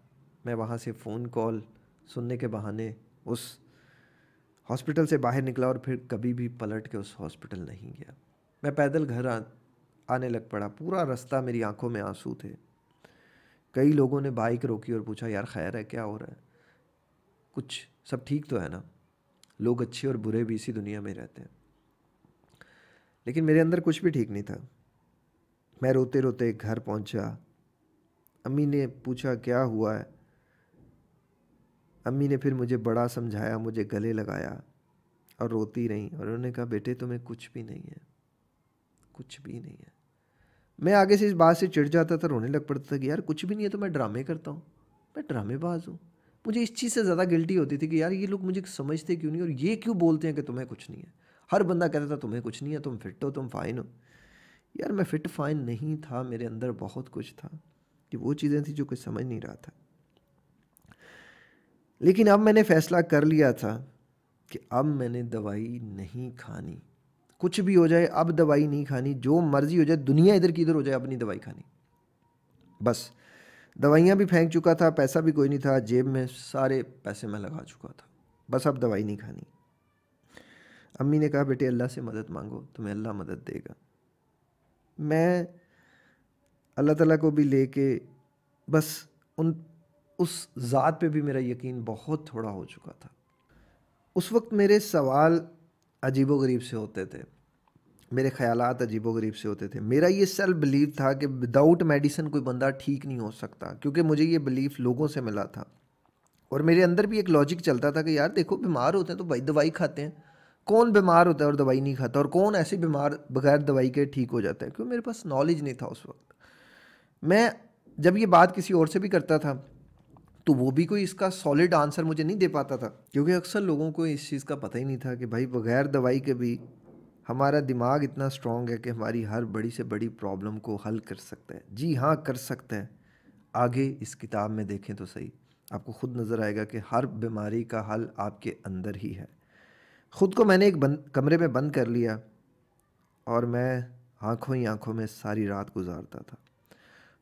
मैं वहाँ से फ़ोन कॉल सुनने के बहाने उस हॉस्पिटल से बाहर निकला और फिर कभी भी पलट के उस हॉस्पिटल नहीं गया मैं पैदल घर आ, आने लग पड़ा पूरा रास्ता मेरी आंखों में आंसू थे कई लोगों ने बाइक रोकी और पूछा यार खैर है क्या हो रहा है कुछ सब ठीक तो है ना लोग अच्छे और बुरे भी इसी दुनिया में रहते हैं लेकिन मेरे अंदर कुछ भी ठीक नहीं था मैं रोते रोते घर पहुंचा अम्मी ने पूछा क्या हुआ है अम्मी ने फिर मुझे बड़ा समझाया मुझे गले लगाया और रोती रहीं और उन्होंने कहा बेटे तुम्हें कुछ भी नहीं है कुछ भी नहीं है मैं आगे से इस बात से चिढ़ जाता था रोने लग पड़ता था कि यार कुछ भी नहीं है तो मैं ड्रामे करता हूँ मैं ड्रामेबाज हूँ मुझे इस चीज़ से ज़्यादा गिल्टी होती थी कि यार ये लोग मुझे समझते क्यों नहीं और ये क्यों बोलते हैं कि तुम्हें कुछ नहीं है हर बंदा कहता था तुम्हें कुछ नहीं है तुम फिट हो तुम फाइन हो यार मैं फिट फाइन नहीं था मेरे अंदर बहुत कुछ था कि वो चीज़ें थी जो कुछ समझ नहीं रहा था लेकिन अब मैंने फैसला कर लिया था कि अब मैंने दवाई नहीं खानी कुछ भी हो जाए अब दवाई नहीं खानी जो मर्ज़ी हो जाए दुनिया इधर की इधर हो जाए अब नहीं दवाई खानी बस दवाइयाँ भी फेंक चुका था पैसा भी कोई नहीं था जेब में सारे पैसे मैं लगा चुका था बस अब दवाई नहीं खानी अम्मी ने कहा बेटे अल्लाह से मदद मांगो तुम्हें अल्लाह मदद देगा मैं अल्लाह ताला को भी लेके बस उन उस ज़ात पे भी मेरा यकीन बहुत थोड़ा हो चुका था उस वक्त मेरे सवाल अजीबो गरीब से होते थे मेरे ख्याल अजीबो गरीब से होते थे मेरा ये सेल्फ बिलीव था कि विदाउट मेडिसिन कोई बंदा ठीक नहीं हो सकता क्योंकि मुझे ये बिलीफ लोगों से मिला था और मेरे अंदर भी एक लॉजिक चलता था कि यार देखो बीमार होते हैं तो भाई दवाई खाते हैं कौन बीमार होता है और दवाई नहीं खाता और कौन ऐसे बीमार बगैर दवाई के ठीक हो जाता है क्योंकि मेरे पास नॉलेज नहीं था उस वक्त मैं जब ये बात किसी और से भी करता था तो वो भी कोई इसका सॉलिड आंसर मुझे नहीं दे पाता था क्योंकि अक्सर लोगों को इस चीज़ का पता ही नहीं था कि भाई बगैर दवाई के भी हमारा दिमाग इतना स्ट्रॉन्ग है कि हमारी हर बड़ी से बड़ी प्रॉब्लम को हल कर सकता है जी हाँ कर सकता है आगे इस किताब में देखें तो सही आपको खुद नज़र आएगा कि हर बीमारी का हल आपके अंदर ही है ख़ुद को मैंने एक बंद कमरे में बंद कर लिया और मैं आँखों ही आँखों में सारी रात गुजारता था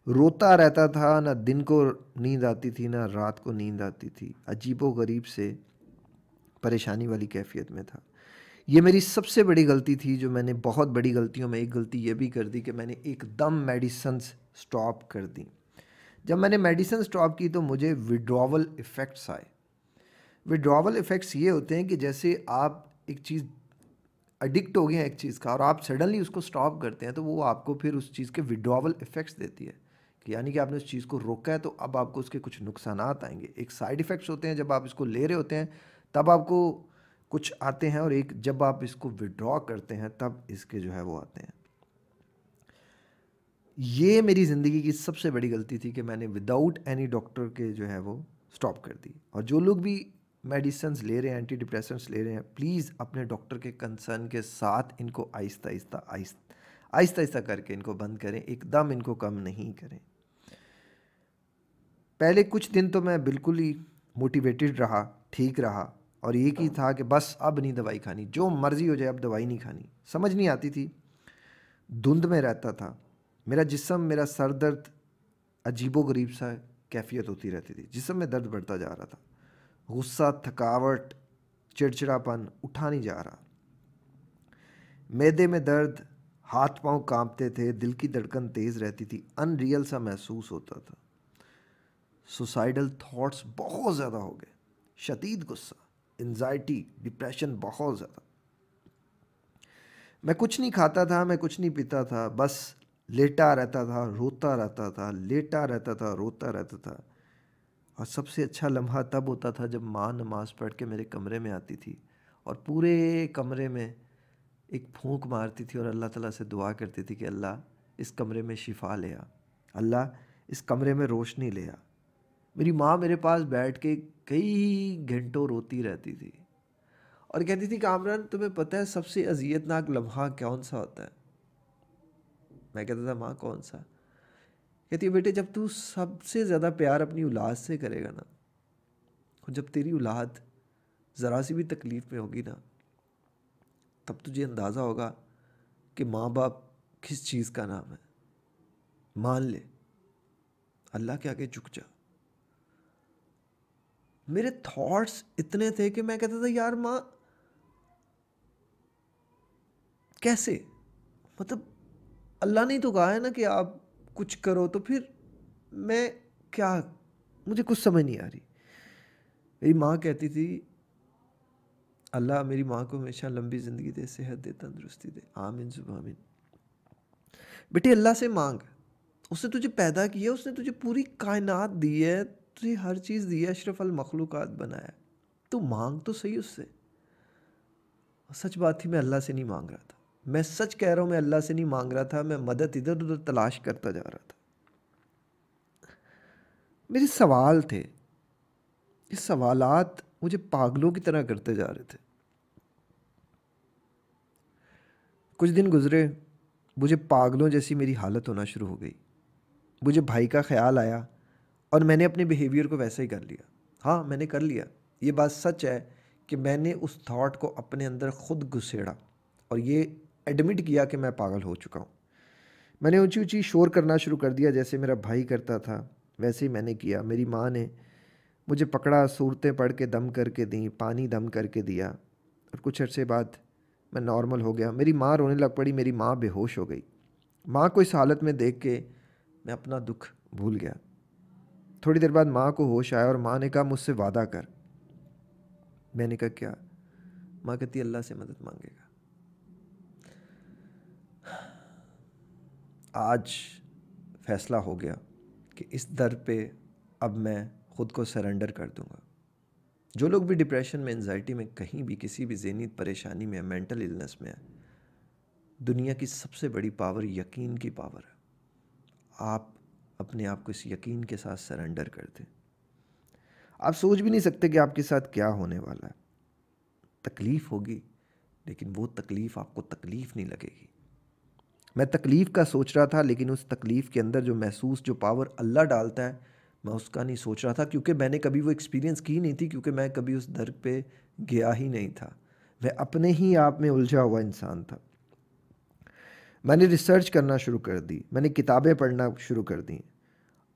रोता रहता था ना दिन को नींद आती थी ना रात को नींद आती थी अजीबो गरीब से परेशानी वाली कैफियत में था ये मेरी सबसे बड़ी गलती थी जो मैंने बहुत बड़ी गलतियों में एक गलती ये भी कर दी कि मैंने एकदम मेडिसन स्टॉप कर दी जब मैंने मेडिसन स्टॉप की तो मुझे विड्रॉवल इफ़ेक्ट्स आए विड्रॉवल इफ़ेक्ट्स ये होते हैं कि जैसे आप एक चीज़ अडिक्ट हो गए हैं एक चीज़ का और आप सडनली उसको स्टॉप करते हैं तो वो आपको फिर उस चीज़ के विड्रॉवल इफ़ेक्ट्स देती है यानी कि आपने उस चीज़ को रोका है तो अब आपको उसके कुछ नुकसान आएंगे एक साइड इफ़ेक्ट्स होते हैं जब आप इसको ले रहे होते हैं तब आपको कुछ आते हैं और एक जब आप इसको विड्रॉ करते हैं तब इसके जो है वो आते हैं ये मेरी ज़िंदगी की सबसे बड़ी गलती थी कि मैंने विदाउट एनी डॉक्टर के जो है वो स्टॉप कर दी और जो लोग भी मेडिसन्स ले रहे हैं एंटी डिप्रेसेंट्स ले रहे हैं प्लीज़ अपने डॉक्टर के कंसर्न के साथ इनको आहिस्ता आहिस्ता आहिस्ता आहिस्ता आहिस्ता करके इनको बंद करें एकदम इनको कम नहीं करें पहले कुछ दिन तो मैं बिल्कुल ही मोटिवेटेड रहा ठीक रहा और ये ही था कि बस अब नहीं दवाई खानी जो मर्ज़ी हो जाए अब दवाई नहीं खानी समझ नहीं आती थी धुंध में रहता था मेरा जिसम मेरा सर दर्द अजीबो गरीब सा कैफियत होती रहती थी जिसम में दर्द बढ़ता जा रहा था गुस्सा थकावट चिड़चिड़ापन उठा नहीं जा रहा मैदे में दर्द हाथ पांव कांपते थे दिल की धड़कन तेज़ रहती थी अनरियल सा महसूस होता था सुसाइडल थाट्स बहुत ज़्यादा हो गए शदीद गुस्सा एनजाइटी डिप्रेशन बहुत ज़्यादा मैं कुछ नहीं खाता था मैं कुछ नहीं पीता था बस लेटा रहता था रोता रहता था लेटा रहता था रोता रहता था और सबसे अच्छा लम्हा तब होता था जब माँ नमाज़ पढ़ के मेरे कमरे में आती थी और पूरे कमरे में एक फूंक मारती थी और अल्लाह ताला से दुआ करती थी कि अल्लाह इस कमरे में शिफा ले आ अल्लाह इस कमरे में रोशनी ले आ मेरी माँ मेरे पास बैठ के कई घंटों रोती रहती थी और कहती थी कामरान तुम्हें पता है सबसे अजियतनाक लम्हा कौन सा होता है मैं कहता था माँ कौन सा कहती है बेटे जब तू सबसे ज़्यादा प्यार अपनी औलाद से करेगा ना और जब तेरी औलाद ज़रा सी भी तकलीफ़ में होगी ना तब तुझे अंदाज़ा होगा कि माँ बाप किस चीज़ का नाम है मान ले अल्लाह के आगे झुक जा मेरे थॉट्स इतने थे कि मैं कहता था यार माँ कैसे मतलब अल्लाह ने तो कहा है ना कि आप कुछ करो तो फिर मैं क्या मुझे कुछ समझ नहीं आ रही मेरी माँ कहती थी अल्लाह मेरी माँ को हमेशा लंबी ज़िंदगी दे सेहत दे तंदुरुस्ती दे आमिन जुबामिन बेटे अल्लाह से मांग उसने तुझे पैदा किया उसने तुझे पूरी कायनात दी है तुझे हर चीज़ दी अशरफ अलमखलूक़ात बनाया तो मांग तो सही उससे सच बात थी मैं अल्लाह से नहीं मांग रहा था मैं सच कह रहा हूँ मैं अल्लाह से नहीं मांग रहा था मैं मदद इधर उधर तलाश करता जा रहा था मेरे सवाल थे ये सवालत मुझे पागलों की तरह करते जा रहे थे कुछ दिन गुजरे मुझे पागलों जैसी मेरी हालत होना शुरू हो गई मुझे भाई का ख्याल आया और मैंने अपने बिहेवियर को वैसे ही कर लिया हाँ मैंने कर लिया ये बात सच है कि मैंने उस थाट को अपने अंदर खुद घुसेड़ा और ये एडमिट किया कि मैं पागल हो चुका हूँ मैंने ऊँची ऊँची शोर करना शुरू कर दिया जैसे मेरा भाई करता था वैसे ही मैंने किया मेरी माँ ने मुझे पकड़ा सूरतें पढ़ के दम करके दी पानी दम करके दिया और कुछ अरसे बाद मैं नॉर्मल हो गया मेरी माँ रोने लग पड़ी मेरी माँ बेहोश हो गई माँ को इस हालत में देख के मैं अपना दुख भूल गया थोड़ी देर बाद माँ को होश आया और माँ ने कहा मुझसे वादा कर मैंने कहा क्या माँ कहती अल्लाह से मदद मांगेगा आज फैसला हो गया कि इस दर पे अब मैं ख़ुद को सरेंडर कर दूंगा जो लोग भी डिप्रेशन में एनजाइटी में कहीं भी किसी भी जेनी परेशानी में मेंटल इलनेस में है दुनिया की सबसे बड़ी पावर यकीन की पावर है आप अपने आप को इस यकीन के साथ सरेंडर कर दें आप सोच भी नहीं सकते कि आपके साथ क्या होने वाला है तकलीफ़ होगी लेकिन वो तकलीफ़ आपको तकलीफ़ नहीं लगेगी मैं तकलीफ़ का सोच रहा था लेकिन उस तकलीफ़ के अंदर जो महसूस जो पावर अल्लाह डालता है मैं उसका नहीं सोच रहा था क्योंकि मैंने कभी वो एक्सपीरियंस की नहीं थी क्योंकि मैं कभी उस दर पे गया ही नहीं था मैं अपने ही आप में उलझा हुआ इंसान था मैंने रिसर्च करना शुरू कर दी मैंने किताबें पढ़ना शुरू कर दी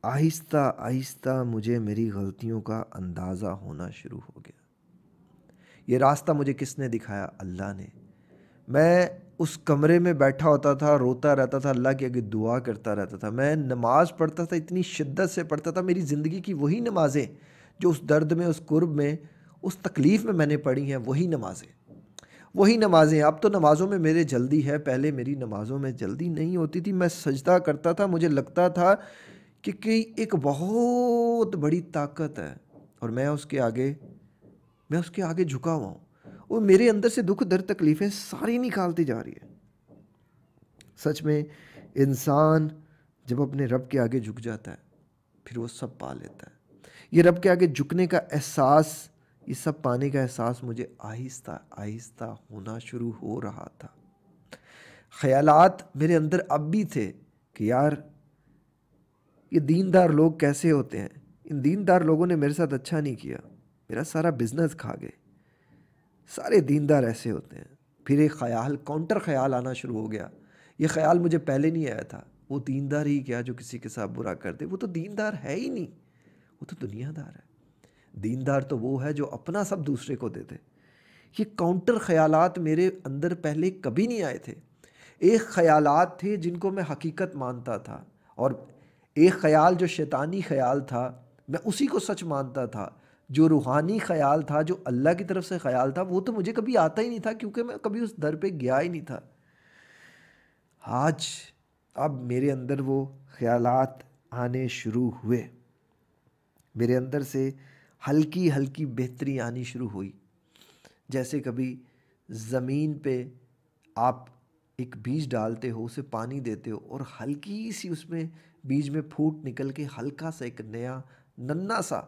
आहिस्ता आहिस्ता मुझे मेरी गलतियों का अंदाज़ा होना शुरू हो गया ये रास्ता मुझे किसने दिखाया अल्लाह ने मैं उस कमरे में बैठा होता था रोता रहता था अल्लाह के आगे दुआ करता रहता था मैं नमाज़ पढ़ता था इतनी शिद्दत से पढ़ता था मेरी ज़िंदगी की वही नमाज़ें जो उस दर्द में उस कुर्ब में उस तकलीफ़ में मैंने पढ़ी हैं वही नमाज़ें वही नमाज़ें अब तो नमाज़ों में मेरे जल्दी है पहले मेरी नमाज़ों में जल्दी नहीं होती थी मैं सजदा करता था मुझे लगता था कि, कई एक बहुत बड़ी ताकत है और मैं उसके आगे मैं उसके आगे झुका हुआ हूँ वो मेरे अंदर से दुख दर्द तकलीफ़ें सारी निकालती जा रही है सच में इंसान जब अपने रब के आगे झुक जाता है फिर वो सब पा लेता है ये रब के आगे झुकने का एहसास ये सब पाने का एहसास मुझे आहिस्ता आहिस्ता होना शुरू हो रहा था ख्यालात मेरे अंदर अब भी थे कि यार ये दीनदार लोग कैसे होते हैं इन दीनदार लोगों ने मेरे साथ अच्छा नहीं किया मेरा सारा बिजनेस खा गए सारे दीनदार ऐसे होते हैं फिर एक ख्याल काउंटर ख्याल आना शुरू हो गया ये ख्याल मुझे पहले नहीं आया था वो दीनदार ही क्या जो किसी के साथ बुरा कर दे वो तो दीनदार है ही नहीं वो तो दुनियादार है दीनदार तो वो है जो अपना सब दूसरे को दे दे ये काउंटर ख्यालात मेरे अंदर पहले कभी नहीं आए थे एक ख्यालात थे जिनको मैं हकीकत मानता था और एक ख्याल जो शैतानी ख्याल था मैं उसी को सच मानता था जो रूहानी ख्याल था जो अल्लाह की तरफ से ख्याल था वो तो मुझे कभी आता ही नहीं था क्योंकि मैं कभी उस दर पे गया ही नहीं था आज अब मेरे अंदर वो ख्यालात आने शुरू हुए मेरे अंदर से हल्की हल्की बेहतरी आनी शुरू हुई जैसे कभी ज़मीन पे आप एक बीज डालते हो उसे पानी देते हो और हल्की सी उसमें बीज में फूट निकल के हल्का सा एक नया नन्ना सा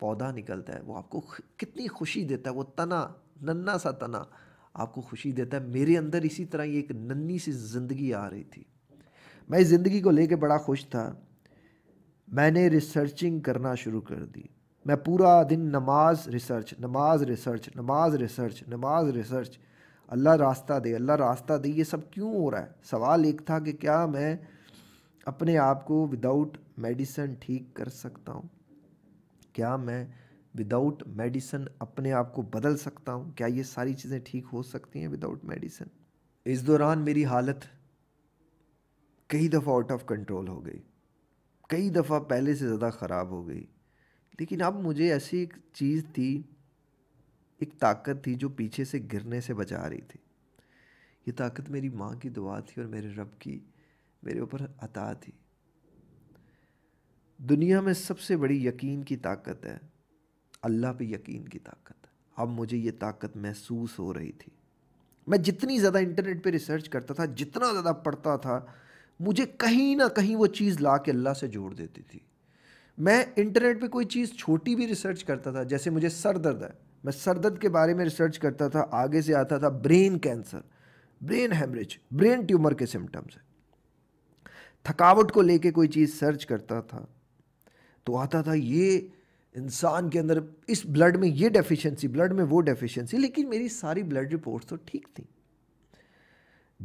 पौधा निकलता है वो आपको कितनी खुशी देता है वो तना नन्ना सा तना आपको खुशी देता है मेरे अंदर इसी तरह ये एक नन्ही सी ज़िंदगी आ रही थी मैं इस ज़िंदगी को लेके बड़ा खुश था मैंने रिसर्चिंग करना शुरू कर दी मैं पूरा दिन नमाज रिसर्च नमाज रिसर्च नमाज रिसर्च नमाज रिसर्च अल्लाह रास्ता दे अल्लाह रास्ता दे ये सब क्यों हो रहा है सवाल एक था कि क्या मैं अपने आप को विदाउट मेडिसन ठीक कर सकता हूँ क्या मैं विदाउट मेडिसन अपने आप को बदल सकता हूँ क्या ये सारी चीज़ें ठीक हो सकती हैं विदाउट मेडिसन इस दौरान मेरी हालत कई दफ़ा आउट ऑफ कंट्रोल हो गई कई दफ़ा पहले से ज़्यादा ख़राब हो गई लेकिन अब मुझे ऐसी एक चीज़ थी एक ताकत थी जो पीछे से गिरने से बचा रही थी ये ताकत मेरी माँ की दुआ थी और मेरे रब की मेरे ऊपर अता थी दुनिया में सबसे बड़ी यकीन की ताकत है अल्लाह पे यकीन की ताकत अब मुझे ये ताकत महसूस हो रही थी मैं जितनी ज़्यादा इंटरनेट पे रिसर्च करता था जितना ज़्यादा पढ़ता था मुझे कहीं ना कहीं वो चीज़ ला के अल्लाह से जोड़ देती थी मैं इंटरनेट पे कोई चीज़ छोटी भी रिसर्च करता था जैसे मुझे सर दर्द है मैं सर दर्द के बारे में रिसर्च करता था आगे से आता था brain cancer brain haemorrhage brain tumour के सिम्टम्स है थकावट को लेके कोई चीज़ सर्च करता था तो आता था ये इंसान के अंदर इस ब्लड में ये डेफिशिएंसी ब्लड में वो डेफिशिएंसी लेकिन मेरी सारी ब्लड रिपोर्ट्स तो ठीक थी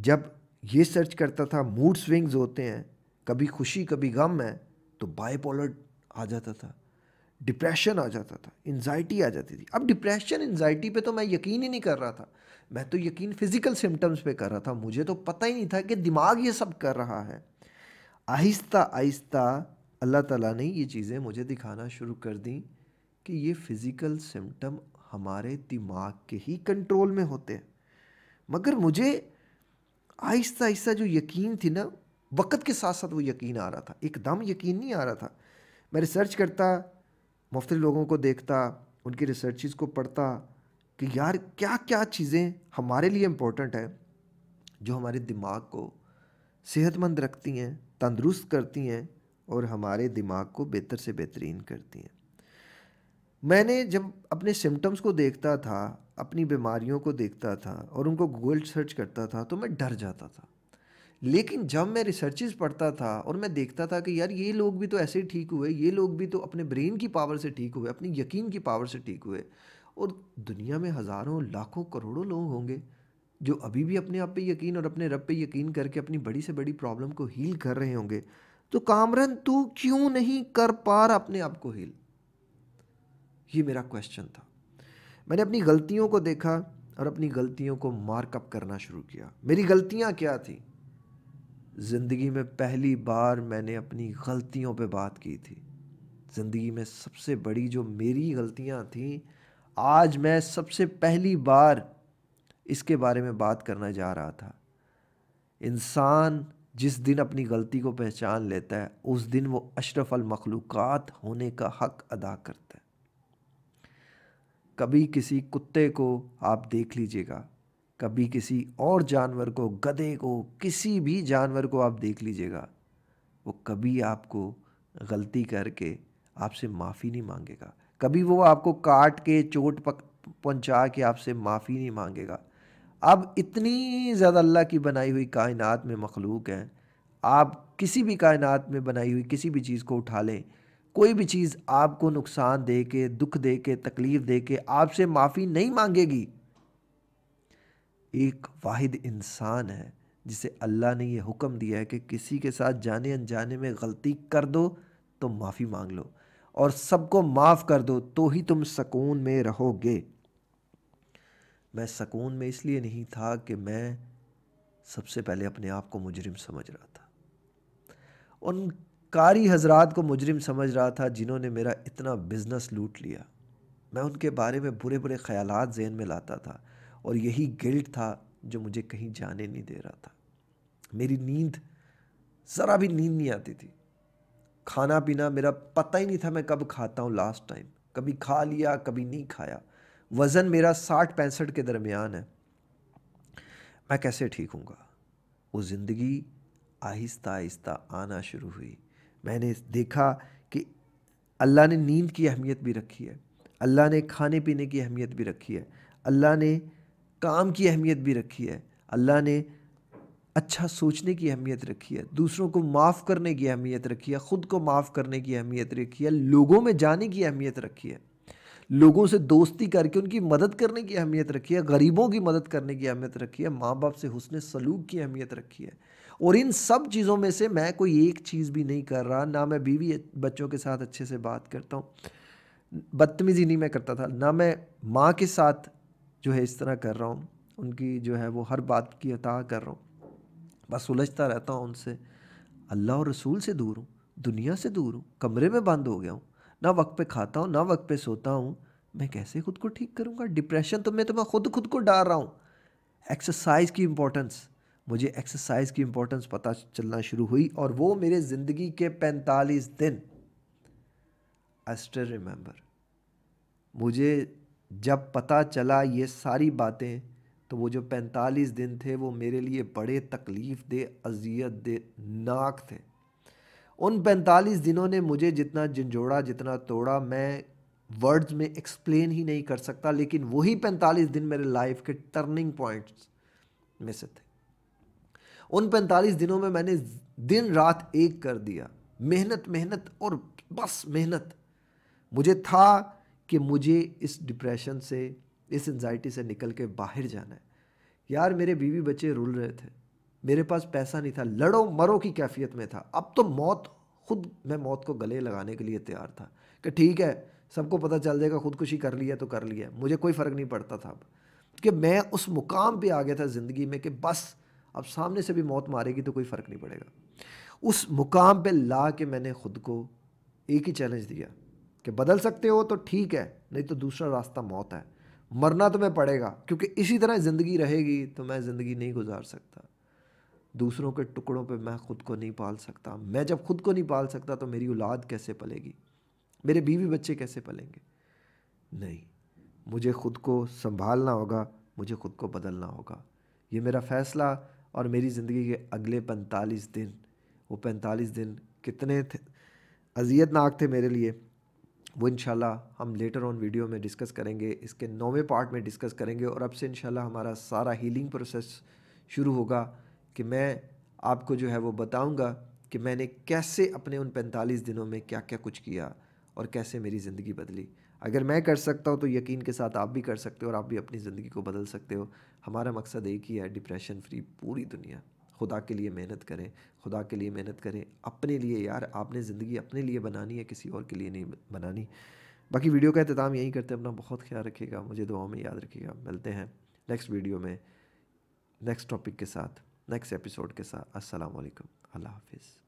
जब ये सर्च करता था मूड स्विंग्स होते हैं कभी खुशी कभी गम है तो बायपोलर आ जाता था डिप्रेशन आ जाता था इन्जाइटी आ जाती थी अब डिप्रेशन इन्जाइटी पे तो मैं यकीन ही नहीं कर रहा था मैं तो यकीन फ़िज़िकल सिम्टम्स पे कर रहा था मुझे तो पता ही नहीं था कि दिमाग ये सब कर रहा है आहिस्ता आहिस्ता अल्लाह ताला ने ये चीज़ें मुझे दिखाना शुरू कर दी कि ये फ़िज़िकल सिम्टम हमारे दिमाग के ही कंट्रोल में होते हैं मगर मुझे आहिस्ता आहिस्ता जो यकीन थी ना वक्त के साथ साथ वो यकीन आ रहा था एकदम यकीन नहीं आ रहा था मैं रिसर्च करता मुफ्त लोगों को देखता उनकी रिसर्च को पढ़ता कि यार क्या क्या चीज़ें हमारे लिए इम्पोर्टेंट है जो हमारे दिमाग को सेहतमंद रखती हैं तंदुरुस्त करती हैं और हमारे दिमाग को बेहतर से बेहतरीन करती हैं मैंने जब अपने सिम्टम्स को देखता था अपनी बीमारियों को देखता था और उनको गूगल सर्च करता था तो मैं डर जाता था लेकिन जब मैं रिसर्चेज पढ़ता था और मैं देखता था कि यार ये लोग भी तो ऐसे ही ठीक हुए ये लोग भी तो अपने ब्रेन की पावर से ठीक हुए अपनी यकीन की पावर से ठीक हुए और दुनिया में हज़ारों लाखों करोड़ों लोग होंगे जो अभी भी अपने आप पे यकीन और अपने रब पे यकीन करके अपनी बड़ी से बड़ी प्रॉब्लम को हील कर रहे होंगे तो कामरन तू क्यों नहीं कर पा रहा अपने आप को हील ये मेरा क्वेश्चन था मैंने अपनी गलतियों को देखा और अपनी गलतियों को मार्कअप करना शुरू किया मेरी गलतियाँ क्या थी ज़िंदगी में पहली बार मैंने अपनी गलतियों पे बात की थी ज़िंदगी में सबसे बड़ी जो मेरी गलतियाँ थीं आज मैं सबसे पहली बार इसके बारे में बात करना जा रहा था इंसान जिस दिन अपनी गलती को पहचान लेता है उस दिन वो अशरफ मखलूक़ात होने का हक अदा करता है कभी किसी कुत्ते को आप देख लीजिएगा कभी किसी और जानवर को गधे को किसी भी जानवर को आप देख लीजिएगा वो कभी आपको गलती करके आपसे माफ़ी नहीं मांगेगा कभी वो आपको काट के चोट पक पहुँचा के आपसे माफ़ी नहीं मांगेगा अब इतनी ज़्यादा अल्लाह की बनाई हुई कायनात में मखलूक हैं आप किसी भी कायनात में बनाई हुई किसी भी चीज़ को उठा लें कोई भी चीज़ आपको नुकसान दे के दुख दे के तकलीफ़ दे के आपसे माफ़ी नहीं मांगेगी एक वाहिद इंसान है जिसे अल्लाह ने यह हुक्म दिया है कि किसी के साथ जाने अनजाने में गलती कर दो तो माफ़ी मांग लो और सबको माफ़ कर दो तो ही तुम सकून में रहोगे मैं सकून में इसलिए नहीं था कि मैं सबसे पहले अपने आप को मुजरिम समझ रहा था उन कारी हजरात को मुजरिम समझ रहा था जिन्होंने मेरा इतना बिज़नेस लूट लिया मैं उनके बारे में बुरे बुरे ख्याल जहन में लाता था और यही गिल्ट था जो मुझे कहीं जाने नहीं दे रहा था मेरी नींद ज़रा भी नींद नहीं आती थी खाना पीना मेरा पता ही नहीं था मैं कब खाता हूँ लास्ट टाइम कभी खा लिया कभी नहीं खाया वज़न मेरा साठ पैंसठ के दरमियान है मैं कैसे ठीक हूँ वो ज़िंदगी आहिस्ता आहिस्ता आना शुरू हुई मैंने देखा कि अल्लाह ने नींद की अहमियत भी रखी है अल्लाह ने खाने पीने की अहमियत भी रखी है अल्लाह ने काम की अहमियत भी रखी है अल्लाह ने अच्छा सोचने की अहमियत रखी है दूसरों को माफ़ करने की अहमियत रखी है ख़ुद को माफ़ करने की अहमियत रखी है लोगों में जाने की अहमियत रखी है लोगों से दोस्ती करके उनकी मदद करने की अहमियत रखी है गरीबों की मदद करने की अहमियत रखी है माँ बाप से हुसन सलूक की अहमियत रखी है और इन सब चीज़ों में से मैं कोई एक चीज़ भी नहीं कर रहा ना मैं बीवी बच्चों के साथ अच्छे से बात करता हूँ बदतमीज़ी नहीं मैं करता था ना मैं माँ के साथ जो है इस तरह कर रहा हूँ उनकी जो है वो हर बात की अता कर रहा हूँ बस उलझता रहता हूँ उनसे अल्लाह और रसूल से दूर हूँ दुनिया से दूर हूँ कमरे में बंद हो गया हूँ ना वक्त पे खाता हूँ ना वक्त पे सोता हूँ मैं कैसे खुद को ठीक करूँगा डिप्रेशन तो मैं तो मैं खुद खुद को डाल रहा हूँ एक्सरसाइज की इम्पोर्टेंस मुझे एक्सरसाइज की इम्पोर्टेंस पता चलना शुरू हुई और वो मेरे ज़िंदगी के पैंतालीस दिन आई स्टिल रिमेंबर मुझे जब पता चला ये सारी बातें तो वो जो पैंतालीस दिन थे वो मेरे लिए बड़े तकलीफ़ दे अजियत दे नाक थे उन पैंतालीस दिनों ने मुझे जितना झंझोड़ा जितना तोड़ा मैं वर्ड्स में एक्सप्लेन ही नहीं कर सकता लेकिन वही पैंतालीस दिन मेरे लाइफ के टर्निंग पॉइंट्स में से थे उन पैंतालीस दिनों में मैंने दिन रात एक कर दिया मेहनत मेहनत और बस मेहनत मुझे था कि मुझे इस डिप्रेशन से इस एनजाइटी से निकल के बाहर जाना है यार मेरे बीवी बच्चे रुल रहे थे मेरे पास पैसा नहीं था लड़ो मरो की कैफियत में था अब तो मौत खुद मैं मौत को गले लगाने के लिए तैयार था कि ठीक है सबको पता चल जाएगा खुदकुशी कर लिया तो कर लिया मुझे कोई फ़र्क नहीं पड़ता था अब कि मैं उस मुकाम पे आ गया था ज़िंदगी में कि बस अब सामने से भी मौत मारेगी तो कोई फ़र्क नहीं पड़ेगा उस मुकाम पे ला के मैंने ख़ुद को एक ही चैलेंज दिया कि बदल सकते हो तो ठीक है नहीं तो दूसरा रास्ता मौत है मरना तुम्हें पड़ेगा क्योंकि इसी तरह ज़िंदगी रहेगी तो मैं ज़िंदगी नहीं गुजार सकता दूसरों के टुकड़ों पे मैं ख़ुद को नहीं पाल सकता मैं जब ख़ुद को नहीं पाल सकता तो मेरी औलाद कैसे पलेगी मेरे बीवी बच्चे कैसे पलेंगे नहीं मुझे ख़ुद को संभालना होगा मुझे ख़ुद को बदलना होगा ये मेरा फ़ैसला और मेरी ज़िंदगी के अगले पैंतालीस दिन वो पैंतालीस दिन कितने थे अजियतनाक थे मेरे लिए वो इंशाल्लाह हम लेटर ऑन वीडियो में डिस्कस करेंगे इसके नौवें पार्ट में डिस्कस करेंगे और अब से इनशाला हमारा सारा हीलिंग प्रोसेस शुरू होगा कि मैं आपको जो है वो बताऊंगा कि मैंने कैसे अपने उन 45 दिनों में क्या क्या कुछ किया और कैसे मेरी ज़िंदगी बदली अगर मैं कर सकता हूँ तो यकीन के साथ आप भी कर सकते हो और आप भी अपनी ज़िंदगी को बदल सकते हो हमारा मकसद एक ही है डिप्रेशन फ्री पूरी दुनिया खुदा के लिए मेहनत करें खुदा के लिए मेहनत करें अपने लिए यार आपने ज़िंदगी अपने लिए बनानी है किसी और के लिए नहीं बनानी बाकी वीडियो का अहतमाम यहीं करते हैं अपना बहुत ख्याल रखिएगा मुझे दुआओं में याद रखिएगा मिलते हैं नेक्स्ट वीडियो में नेक्स्ट टॉपिक के साथ नेक्स्ट एपिसोड के साथ असलकम अल्लाह हाफिज़